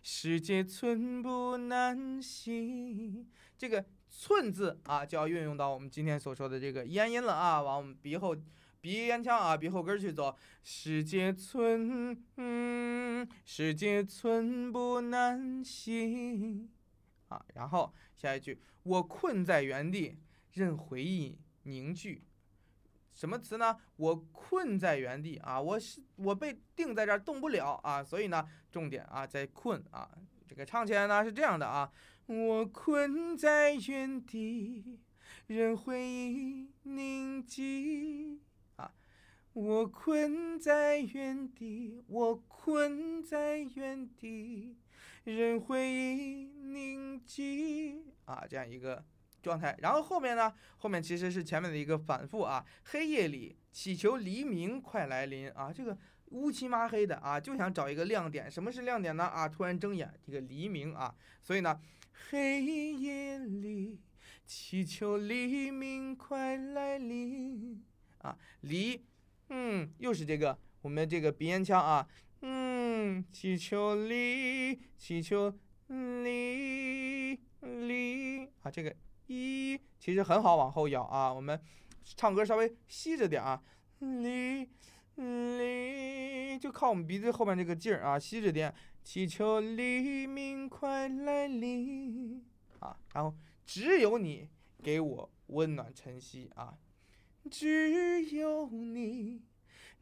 世界寸步难行。这个“寸”字啊，就要运用到我们今天所说的这个咽音了啊！往我们鼻后、鼻咽腔啊、鼻后根去走。世界寸，嗯，世界寸步难行啊！然后下一句，我困在原地，任回忆。凝聚，什么词呢？我困在原地啊，我是我被定在这儿动不了啊，所以呢，重点啊在困啊。这个唱起来呢是这样的啊，我困在原地，任回忆凝集啊，我困在原地，我困在原地，任回忆凝集啊，这样一个。状态，然后后面呢？后面其实是前面的一个反复啊。黑夜里祈求黎明快来临啊，这个乌漆抹黑的啊，就想找一个亮点。什么是亮点呢？啊，突然睁眼，这个黎明啊。所以呢，黑夜里祈求黎明快来临啊。黎，嗯，又是这个我们这个鼻咽腔啊，嗯，祈求黎，祈求黎，黎，啊，这个。一其实很好，往后咬啊，我们唱歌稍微吸着点啊，哩哩，就靠我们鼻子后面这个劲儿啊，吸着点，祈求黎明快来临啊，然后只有你给我温暖晨曦啊，只有你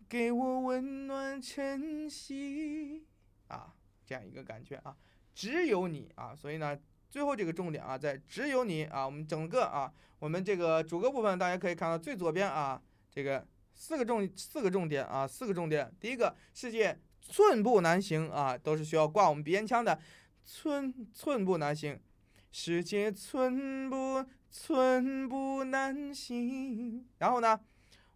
给我温暖晨曦啊，这样一个感觉啊，只有你啊，所以呢。最后这个重点啊，在只有你啊，我们整个啊，我们这个主歌部分，大家可以看到最左边啊，这个四个重四个重点啊，四个重点。第一个，世界寸步难行啊，都是需要挂我们鼻烟枪的，寸寸步难行，世界寸步寸步难行。然后呢，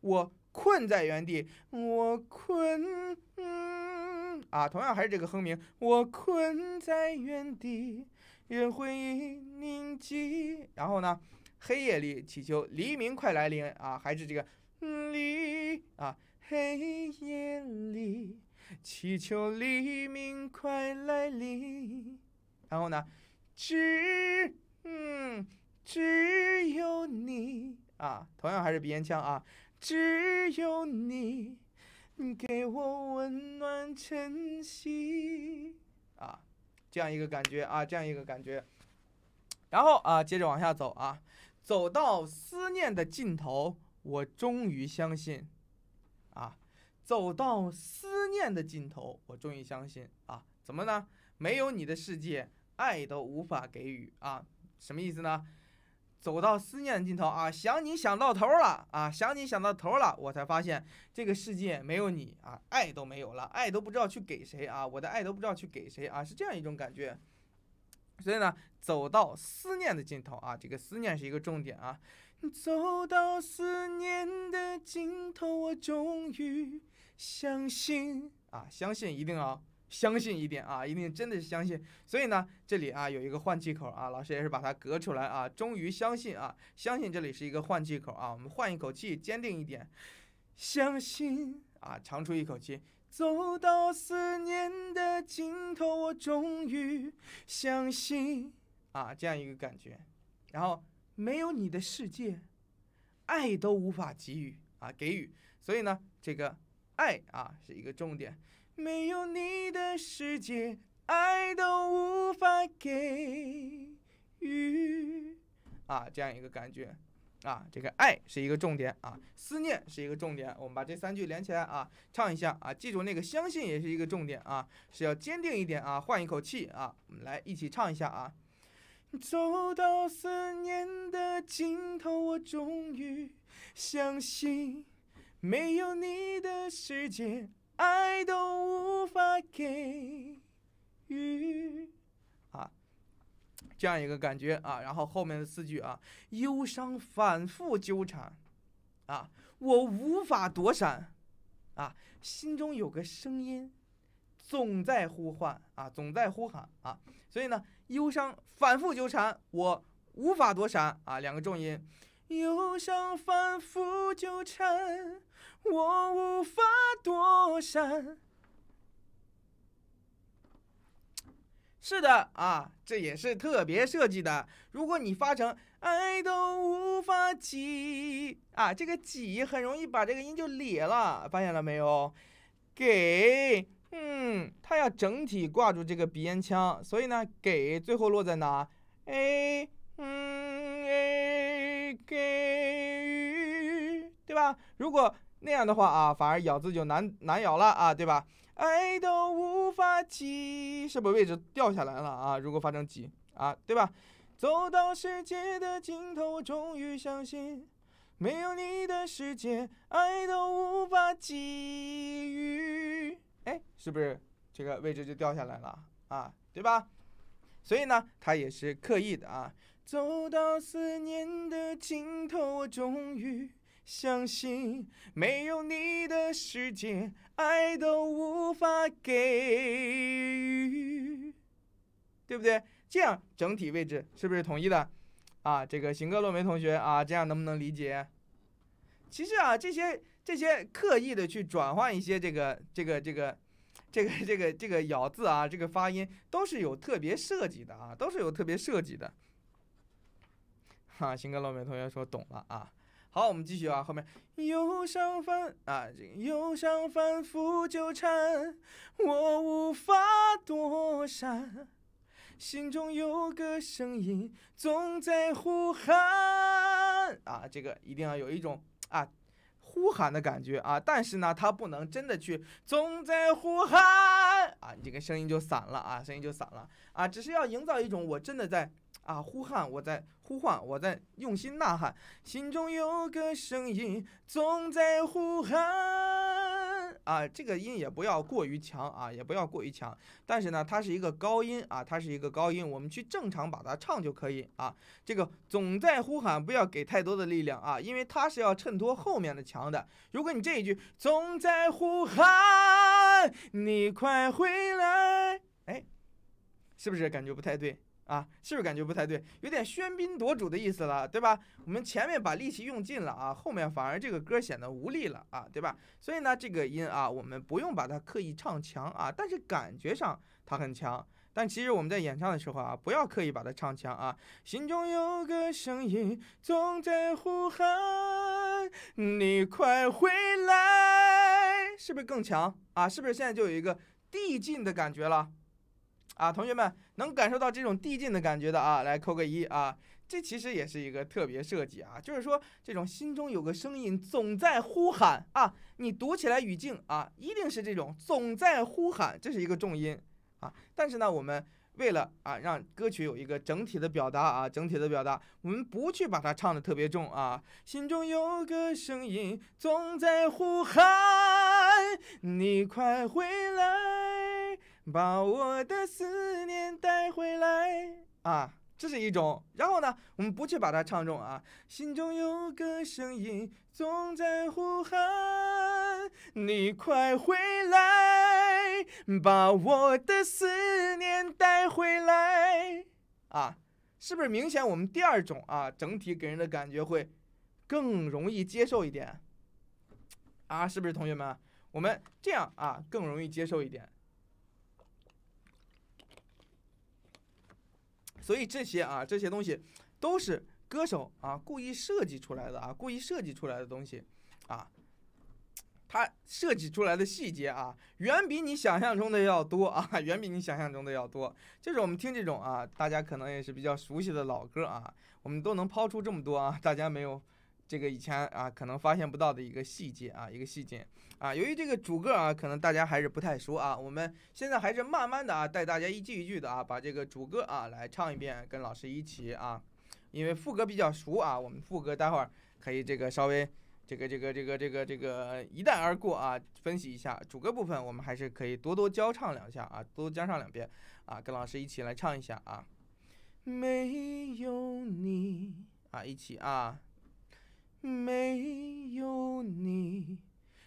我困在原地，我困，嗯啊，同样还是这个哼鸣，我困在原地。愿回忆宁静，然后呢？黑夜里祈求黎明快来临啊！还是这个“黎啊？黑夜里祈求黎明快来临。然后呢？只嗯，只有你啊，同样还是鼻咽腔啊，只有你给我温暖晨曦啊。这样一个感觉啊，这样一个感觉，然后啊，接着往下走啊，走到思念的尽头，我终于相信啊，走到思念的尽头，我终于相信啊，怎么呢？没有你的世界，爱都无法给予啊，什么意思呢？走到思念的尽头啊，想你想到头了啊，想你想到头了，我才发现这个世界没有你啊，爱都没有了，爱都不知道去给谁啊，我的爱都不知道去给谁啊，是这样一种感觉。所以呢，走到思念的尽头啊，这个思念是一个重点啊。走到思念的尽头，我终于相信啊，相信一定啊。相信一点啊，一定真的是相信。所以呢，这里啊有一个换气口啊，老师也是把它隔出来啊。终于相信啊，相信这里是一个换气口啊。我们换一口气，坚定一点，相信啊，长出一口气，走到思念的尽头，我终于相信啊，这样一个感觉。然后没有你的世界，爱都无法给予啊，给予。所以呢，这个爱啊是一个重点。没有你的世界，爱都无法给予啊，这样一个感觉，啊，这个爱是一个重点啊，思念是一个重点，我们把这三句连起来啊，唱一下啊，记住那个相信也是一个重点啊，是要坚定一点啊，换一口气啊，我们来一起唱一下啊，走到思念的尽头，我终于相信，没有你的世界。爱都无法给予啊，这样一个感觉啊，然后后面的四句啊，忧伤反复纠缠啊，我无法躲闪啊，心中有个声音，总在呼唤啊，总在呼喊啊，所以呢，忧伤反复纠缠，我无法躲闪啊，两个重音，忧伤反复纠缠。我无法躲闪。是的啊，这也是特别设计的。如果你发成“爱都无法挤”，啊，这个“挤”很容易把这个音就裂了，发现了没有？给，嗯，它要整体挂住这个鼻咽腔，所以呢，给最后落在哪？A，嗯，A 给对吧？如果那样的话啊，反而咬字就难难咬了啊，对吧？爱都无法及，是不是位置掉下来了啊？如果发生急啊，对吧？走到世界的尽头，我终于相信，没有你的世界，爱都无法给予。哎，是不是这个位置就掉下来了啊？对吧？所以呢，它也是刻意的啊。走到思念的尽头，我终于。相信没有你的世界，爱都无法给予，对不对？这样整体位置是不是统一的？啊，这个行哥洛梅同学啊，这样能不能理解？其实啊，这些这些刻意的去转换一些这个这个这个这个这个这个咬字啊，这个发音都是有特别设计的啊，都是有特别设计的。哈，行哥落梅同学说懂了啊。好，我们继续啊，后面忧伤反啊，这个忧伤反复纠缠，我无法躲闪，心中有个声音总在呼喊啊，这个一定要有一种啊呼喊的感觉啊，但是呢，它不能真的去总在呼喊啊，你这个声音就散了啊，声音就散了啊，只是要营造一种我真的在。啊！呼喊，我在呼唤，我在用心呐喊，心中有个声音总在呼喊。啊，这个音也不要过于强啊，也不要过于强。但是呢，它是一个高音啊，它是一个高音，我们去正常把它唱就可以啊。这个总在呼喊，不要给太多的力量啊，因为它是要衬托后面的强的。如果你这一句总在呼喊，你快回来，哎，是不是感觉不太对？啊，是不是感觉不太对？有点喧宾夺主的意思了，对吧？我们前面把力气用尽了啊，后面反而这个歌显得无力了啊，对吧？所以呢，这个音啊，我们不用把它刻意唱强啊，但是感觉上它很强。但其实我们在演唱的时候啊，不要刻意把它唱强啊。心中有个声音，总在呼喊，你快回来，是不是更强啊？是不是现在就有一个递进的感觉了？啊，同学们能感受到这种递进的感觉的啊，来扣个一啊。这其实也是一个特别设计啊，就是说这种心中有个声音总在呼喊啊，你读起来语境啊，一定是这种总在呼喊，这是一个重音啊。但是呢，我们为了啊让歌曲有一个整体的表达啊，整体的表达，我们不去把它唱的特别重啊。心中有个声音总在呼喊，你快回来。把我的思念带回来啊，这是一种。然后呢，我们不去把它唱中啊。心中有个声音总在呼喊，你快回来，把我的思念带回来啊，是不是明显我们第二种啊，整体给人的感觉会更容易接受一点啊，是不是同学们？我们这样啊，更容易接受一点。所以这些啊，这些东西都是歌手啊故意设计出来的啊，故意设计出来的东西，啊，他设计出来的细节啊，远比你想象中的要多啊，远比你想象中的要多。就是我们听这种啊，大家可能也是比较熟悉的老歌啊，我们都能抛出这么多啊，大家没有？这个以前啊，可能发现不到的一个细节啊，一个细节啊。由于这个主歌啊，可能大家还是不太熟啊，我们现在还是慢慢的啊，带大家一句一句的啊，把这个主歌啊来唱一遍，跟老师一起啊。因为副歌比较熟啊，我们副歌待会儿可以这个稍微这个这个这个这个这个一带而过啊，分析一下主歌部分，我们还是可以多多交唱两下啊，多加上两遍啊，跟老师一起来唱一下啊。没有你啊，一起啊。没有你，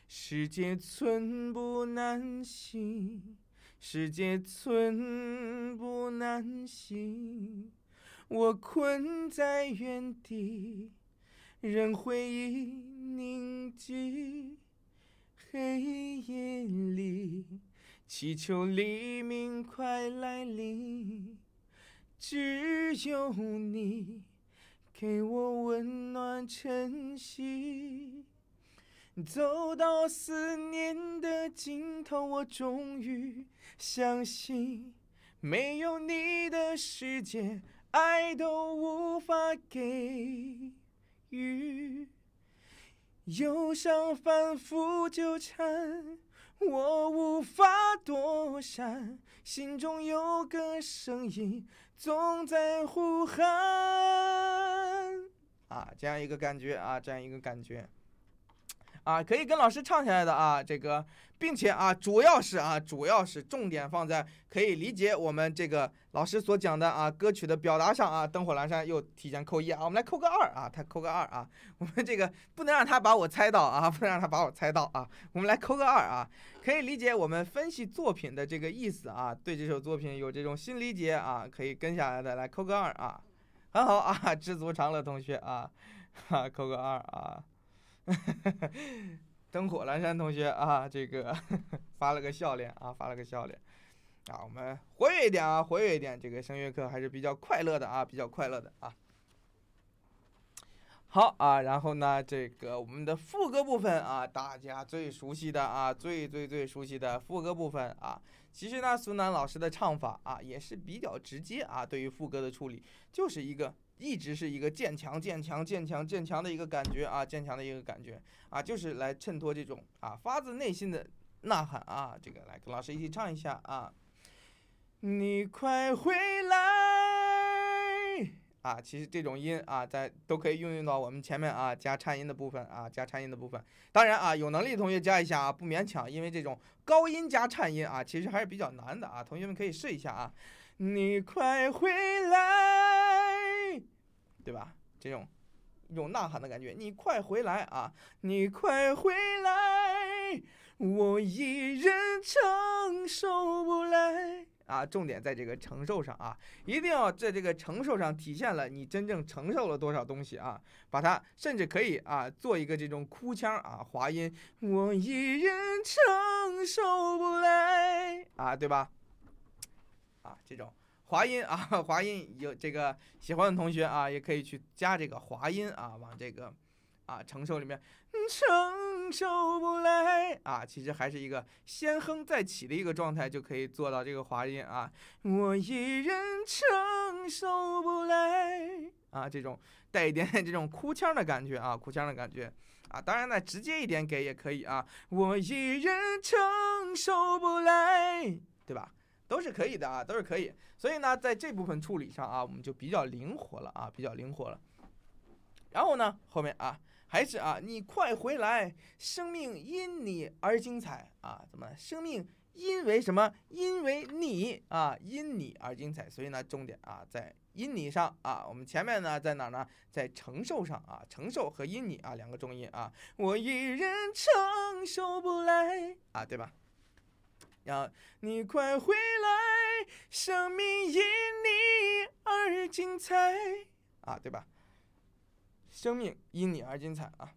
世界寸步难行，世界寸步难行，我困在原地，任回忆凝聚，黑夜里祈求黎明快来临，只有你。给我温暖晨曦，走到思念的尽头，我终于相信，没有你的世界，爱都无法给予。忧伤反复纠缠，我无法躲闪，心中有个声音。总在呼喊啊，这样一个感觉啊，这样一个感觉啊，可以跟老师唱下来的啊，这个，并且啊，主要是啊，主要是重点放在可以理解我们这个老师所讲的啊歌曲的表达上啊。灯火阑珊又提前扣一啊，我们来扣个二啊，他扣个二啊，我们这个不能让他把我猜到啊，不能让他把我猜到啊，我们来扣个二啊。可以理解我们分析作品的这个意思啊，对这首作品有这种新理解啊，可以跟下来的来扣个二啊，很好 啊，知足常乐同学啊，扣个二啊，灯火阑珊同学啊，这个 发了个笑脸啊，发了个笑脸，啊，我们活跃一点啊，活跃一点，这个声乐课还是比较快乐的啊，比较快乐的啊。好啊，然后呢，这个我们的副歌部分啊，大家最熟悉的啊，最最最熟悉的副歌部分啊。其实呢，孙楠老师的唱法啊，也是比较直接啊。对于副歌的处理，就是一个一直是一个渐强、渐强、渐强、渐强的一个感觉啊，渐强的一个感觉啊，就是来衬托这种啊发自内心的呐喊啊。这个来跟老师一起唱一下啊，你快回来。啊，其实这种音啊，在都可以运用到我们前面啊加颤音的部分啊，加颤音的部分。当然啊，有能力的同学加一下啊，不勉强，因为这种高音加颤音啊，其实还是比较难的啊。同学们可以试一下啊。你快回来，对吧？这种有呐喊的感觉，你快回来啊！你快回来，我一人承受不来。啊，重点在这个承受上啊，一定要在这个承受上体现了你真正承受了多少东西啊，把它甚至可以啊，做一个这种哭腔啊，滑音，我一人承受不来啊，对吧？啊，这种滑音啊，滑音有这个喜欢的同学啊，也可以去加这个滑音啊，往这个啊承受里面承。受不来啊，其实还是一个先哼再起的一个状态，就可以做到这个滑音啊。我一人承受不来啊，这种带一点点 这种哭腔的感觉啊，哭腔的感觉啊。当然呢，直接一点给也可以啊。我一人承受不来，对吧？都是可以的啊，都是可以。所以呢，在这部分处理上啊，我们就比较灵活了啊，比较灵活了。然后呢，后面啊。还是啊，你快回来，生命因你而精彩啊！怎么，生命因为什么？因为你啊，因你而精彩。所以呢，重点啊，在因你上啊。我们前面呢，在哪呢？在承受上啊，承受和因你啊，两个重音啊。我一人承受不来啊，对吧？然后你快回来，生命因你而精彩啊，对吧？生命因你而精彩啊！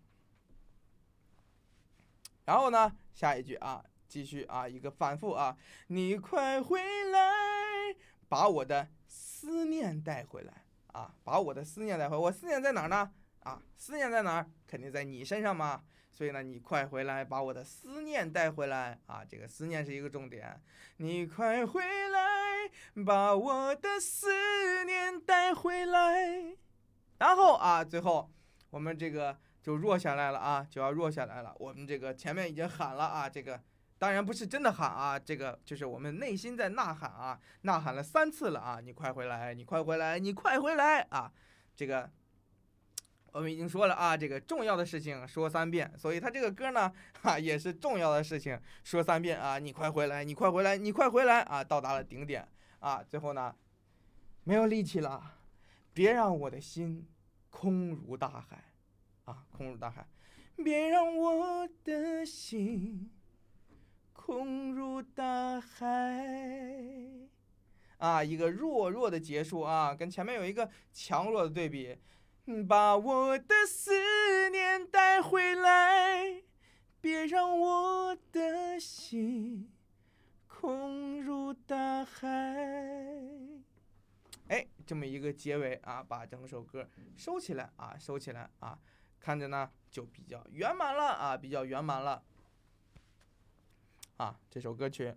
然后呢，下一句啊，继续啊，一个反复啊，你快回来，把我的思念带回来啊，把我的思念带回来。我思念在哪儿呢？啊，思念在哪儿？肯定在你身上嘛。所以呢，你快回来，把我的思念带回来啊。这个思念是一个重点。你快回来，把我的思念带回来。然后啊，最后我们这个就弱下来了啊，就要弱下来了。我们这个前面已经喊了啊，这个当然不是真的喊啊，这个就是我们内心在呐喊啊，呐喊了三次了啊，你快回来，你快回来，你快回来啊！这个我们已经说了啊，这个重要的事情说三遍，所以他这个歌呢，哈、也是重要的事情说三遍啊，你快回来，你快回来，你快回来啊！到达了顶点啊，最后呢没有力气了，别让我的心。空如大海，啊，空如大海。别让我的心空如大海。啊，一个弱弱的结束啊，跟前面有一个强弱的对比。把我的思念带回来，别让我的心空如大海。哎，这么一个结尾啊，把整首歌收起来啊，收起来啊，看着呢就比较圆满了啊，比较圆满了啊，这首歌曲，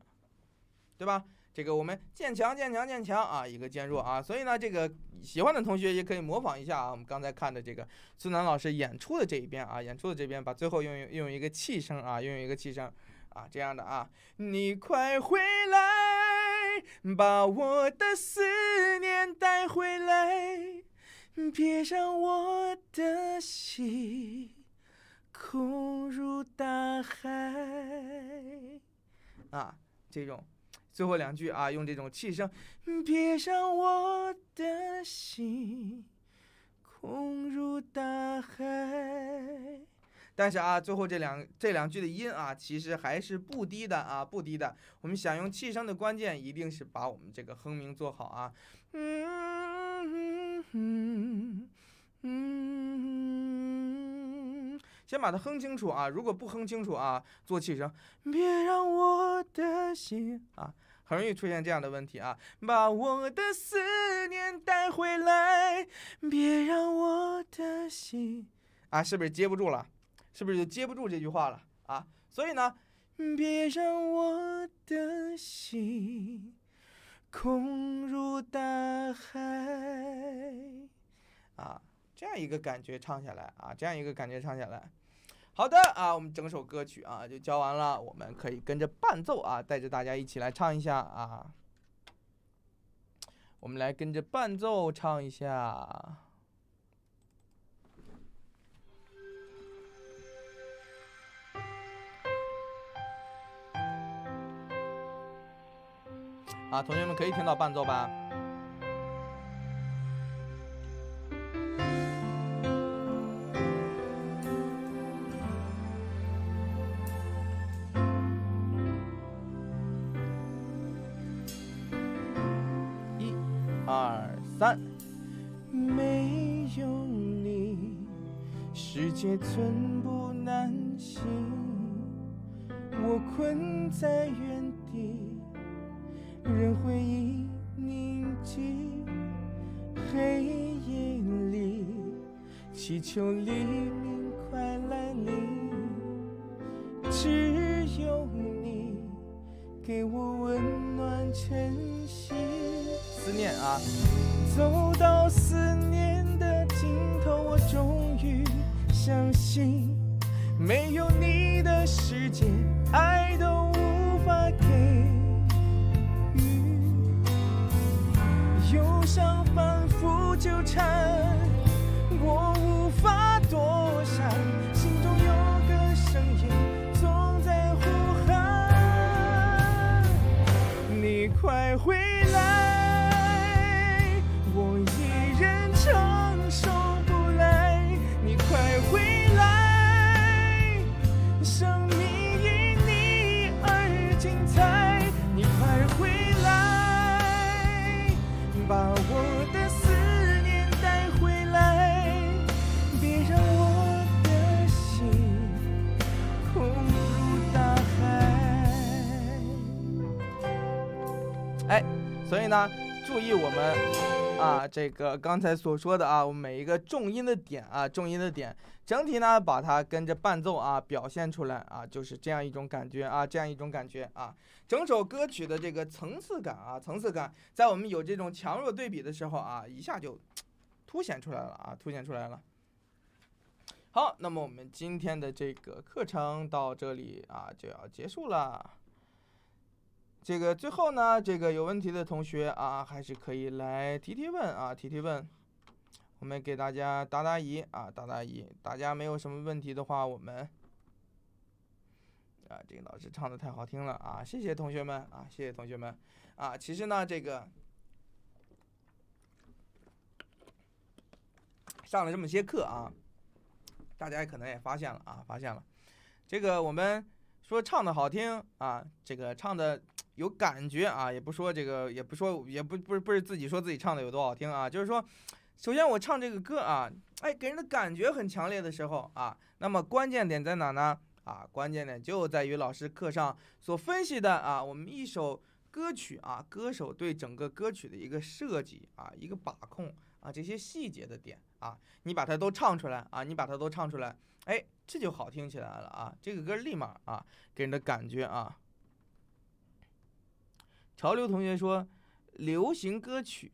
对吧？这个我们渐强渐强渐强啊，一个渐弱啊，所以呢，这个喜欢的同学也可以模仿一下啊，我们刚才看的这个孙楠老师演出的这一边啊，演出的这边，把最后用用一个气声啊，用一个气声啊，这样的啊，你快回来。把我的思念带回来，别让我的心空如大海。啊，这种最后两句啊，用这种气声，别让我的心空如大海。但是啊，最后这两这两句的音啊，其实还是不低的啊，不低的。我们想用气声的关键，一定是把我们这个哼鸣做好啊。嗯嗯嗯嗯嗯嗯，先把它哼清楚啊。如果不哼清楚啊，做气声，别让我的心啊，很容易出现这样的问题啊。把我的思念带回来，别让我的心啊，是不是接不住了？是不是就接不住这句话了啊？所以呢，别让我的心空如大海啊，这样一个感觉唱下来啊，这样一个感觉唱下来。好的啊，我们整首歌曲啊就教完了，我们可以跟着伴奏啊，带着大家一起来唱一下啊。我们来跟着伴奏唱一下。啊，同学们可以听到伴奏吧？一、二、三，没有你，世界存。就黎明快来临只有你给我温暖晨曦思念啊这个刚才所说的啊，我们每一个重音的点啊，重音的点，整体呢把它跟着伴奏啊表现出来啊，就是这样一种感觉啊，这样一种感觉啊，整首歌曲的这个层次感啊，层次感，在我们有这种强弱对比的时候啊，一下就凸显出来了啊，凸显出来了。好，那么我们今天的这个课程到这里啊就要结束了。这个最后呢，这个有问题的同学啊，还是可以来提提问啊，提提问，我们给大家答答疑啊，答答疑。大家没有什么问题的话，我们啊，这个老师唱的太好听了啊，谢谢同学们啊，谢谢同学们啊。其实呢，这个上了这么些课啊，大家可能也发现了啊，发现了，这个我们。说唱的好听啊，这个唱的有感觉啊，也不说这个，也不说，也不不是不是自己说自己唱的有多好听啊，就是说，首先我唱这个歌啊，哎，给人的感觉很强烈的时候啊，那么关键点在哪呢？啊，关键点就在于老师课上所分析的啊，我们一首歌曲啊，歌手对整个歌曲的一个设计啊，一个把控啊，这些细节的点啊，你把它都唱出来啊，你把它都唱出来。哎，这就好听起来了啊！这个歌立马啊，给人的感觉啊。潮流同学说，流行歌曲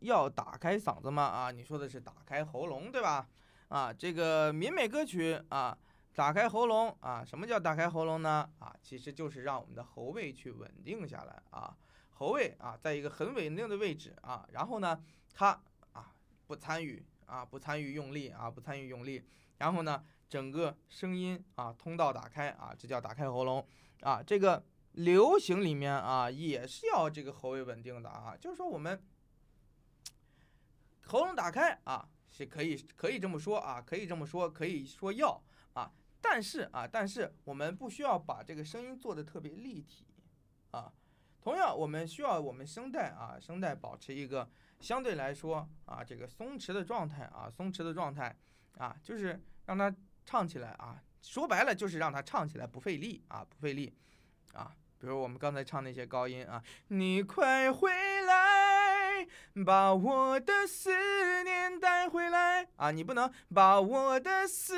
要打开嗓子吗？啊，你说的是打开喉咙对吧？啊，这个民美歌曲啊，打开喉咙啊？什么叫打开喉咙呢？啊，其实就是让我们的喉位去稳定下来啊，喉位啊，在一个很稳定的位置啊。然后呢，它啊，不参与啊，不参与用力啊，不参与用力。然后呢？整个声音啊，通道打开啊，这叫打开喉咙啊。这个流行里面啊，也是要这个喉位稳定的啊。就是说我们喉咙打开啊，是可以可以这么说啊，可以这么说，可以说要啊。但是啊，但是我们不需要把这个声音做的特别立体啊。同样，我们需要我们声带啊，声带保持一个相对来说啊，这个松弛的状态啊，松弛的状态啊，就是让它。唱起来啊，说白了就是让他唱起来不费力啊，不费力，啊，比如我们刚才唱那些高音啊，你快回来，把我的思念带回来啊，你不能把我的思，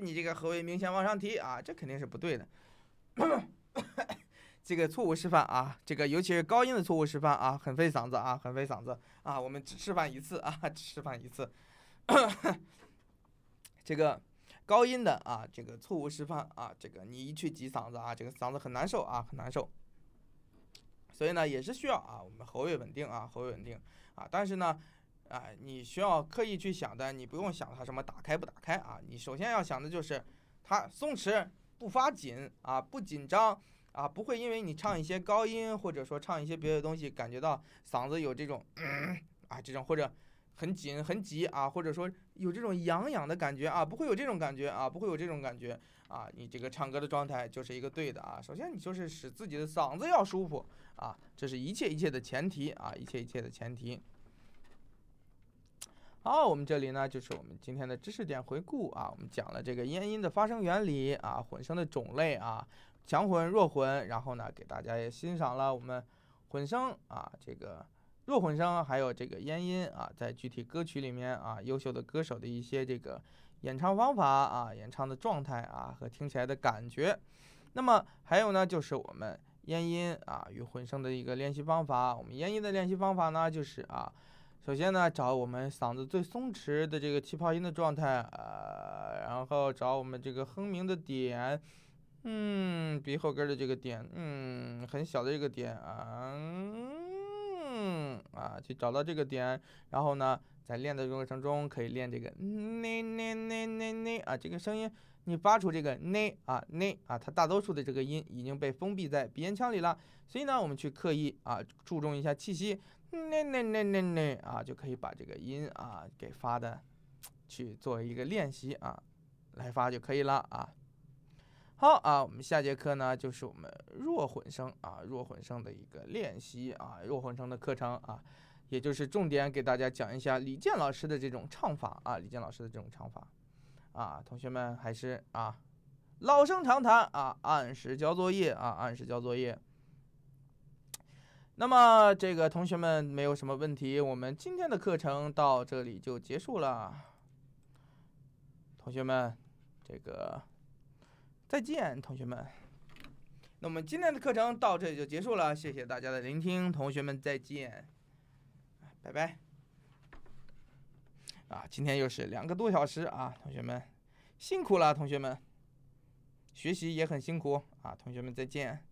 你这个何位明显往上提啊，这肯定是不对的，这个错误示范啊，这个尤其是高音的错误示范啊，很费嗓子啊，很费嗓子啊，我们只示范一次啊，示范一次，这个。高音的啊，这个错误示范啊，这个你一去挤嗓子啊，这个嗓子很难受啊，很难受。所以呢，也是需要啊，我们喉位稳定啊，喉位稳定啊。但是呢，啊，你需要刻意去想的，你不用想它什么打开不打开啊，你首先要想的就是它松弛不发紧啊，不紧张啊，不会因为你唱一些高音或者说唱一些别的东西感觉到嗓子有这种 啊这种或者。很紧很挤啊，或者说有这种痒痒的感觉啊，不会有这种感觉啊，不会有这种感觉啊。你这个唱歌的状态就是一个对的啊。首先你就是使自己的嗓子要舒服啊，这是一切一切的前提啊，一切一切的前提。好，我们这里呢就是我们今天的知识点回顾啊，我们讲了这个咽音的发声原理啊，混声的种类啊，强混弱混，然后呢给大家也欣赏了我们混声啊这个。弱混声还有这个咽音啊，在具体歌曲里面啊，优秀的歌手的一些这个演唱方法啊，演唱的状态啊和听起来的感觉。那么还有呢，就是我们咽音啊与混声的一个练习方法。我们咽音的练习方法呢，就是啊，首先呢找我们嗓子最松弛的这个气泡音的状态啊，然后找我们这个哼鸣的点，嗯，鼻后根的这个点，嗯，很小的一个点啊。嗯啊，去找到这个点，然后呢，在练的过程中可以练这个呢呢呢呢呢啊，这个声音你发出这个呢啊呢啊，它大多数的这个音已经被封闭在鼻咽腔里了，所以呢，我们去刻意啊注重一下气息 ne ne n 啊，就可以把这个音啊给发的去做一个练习啊来发就可以了啊。好啊，我们下节课呢就是我们弱混声啊，弱混声的一个练习啊，弱混声的课程啊，也就是重点给大家讲一下李健老师的这种唱法啊，李健老师的这种唱法啊，同学们还是啊，老生常谈啊，按时交作业啊，按时交作业。那么这个同学们没有什么问题，我们今天的课程到这里就结束了，同学们，这个。再见，同学们。那我们今天的课程到这里就结束了，谢谢大家的聆听，同学们再见，拜拜。啊，今天又是两个多小时啊，同学们辛苦了，同学们学习也很辛苦啊，同学们再见。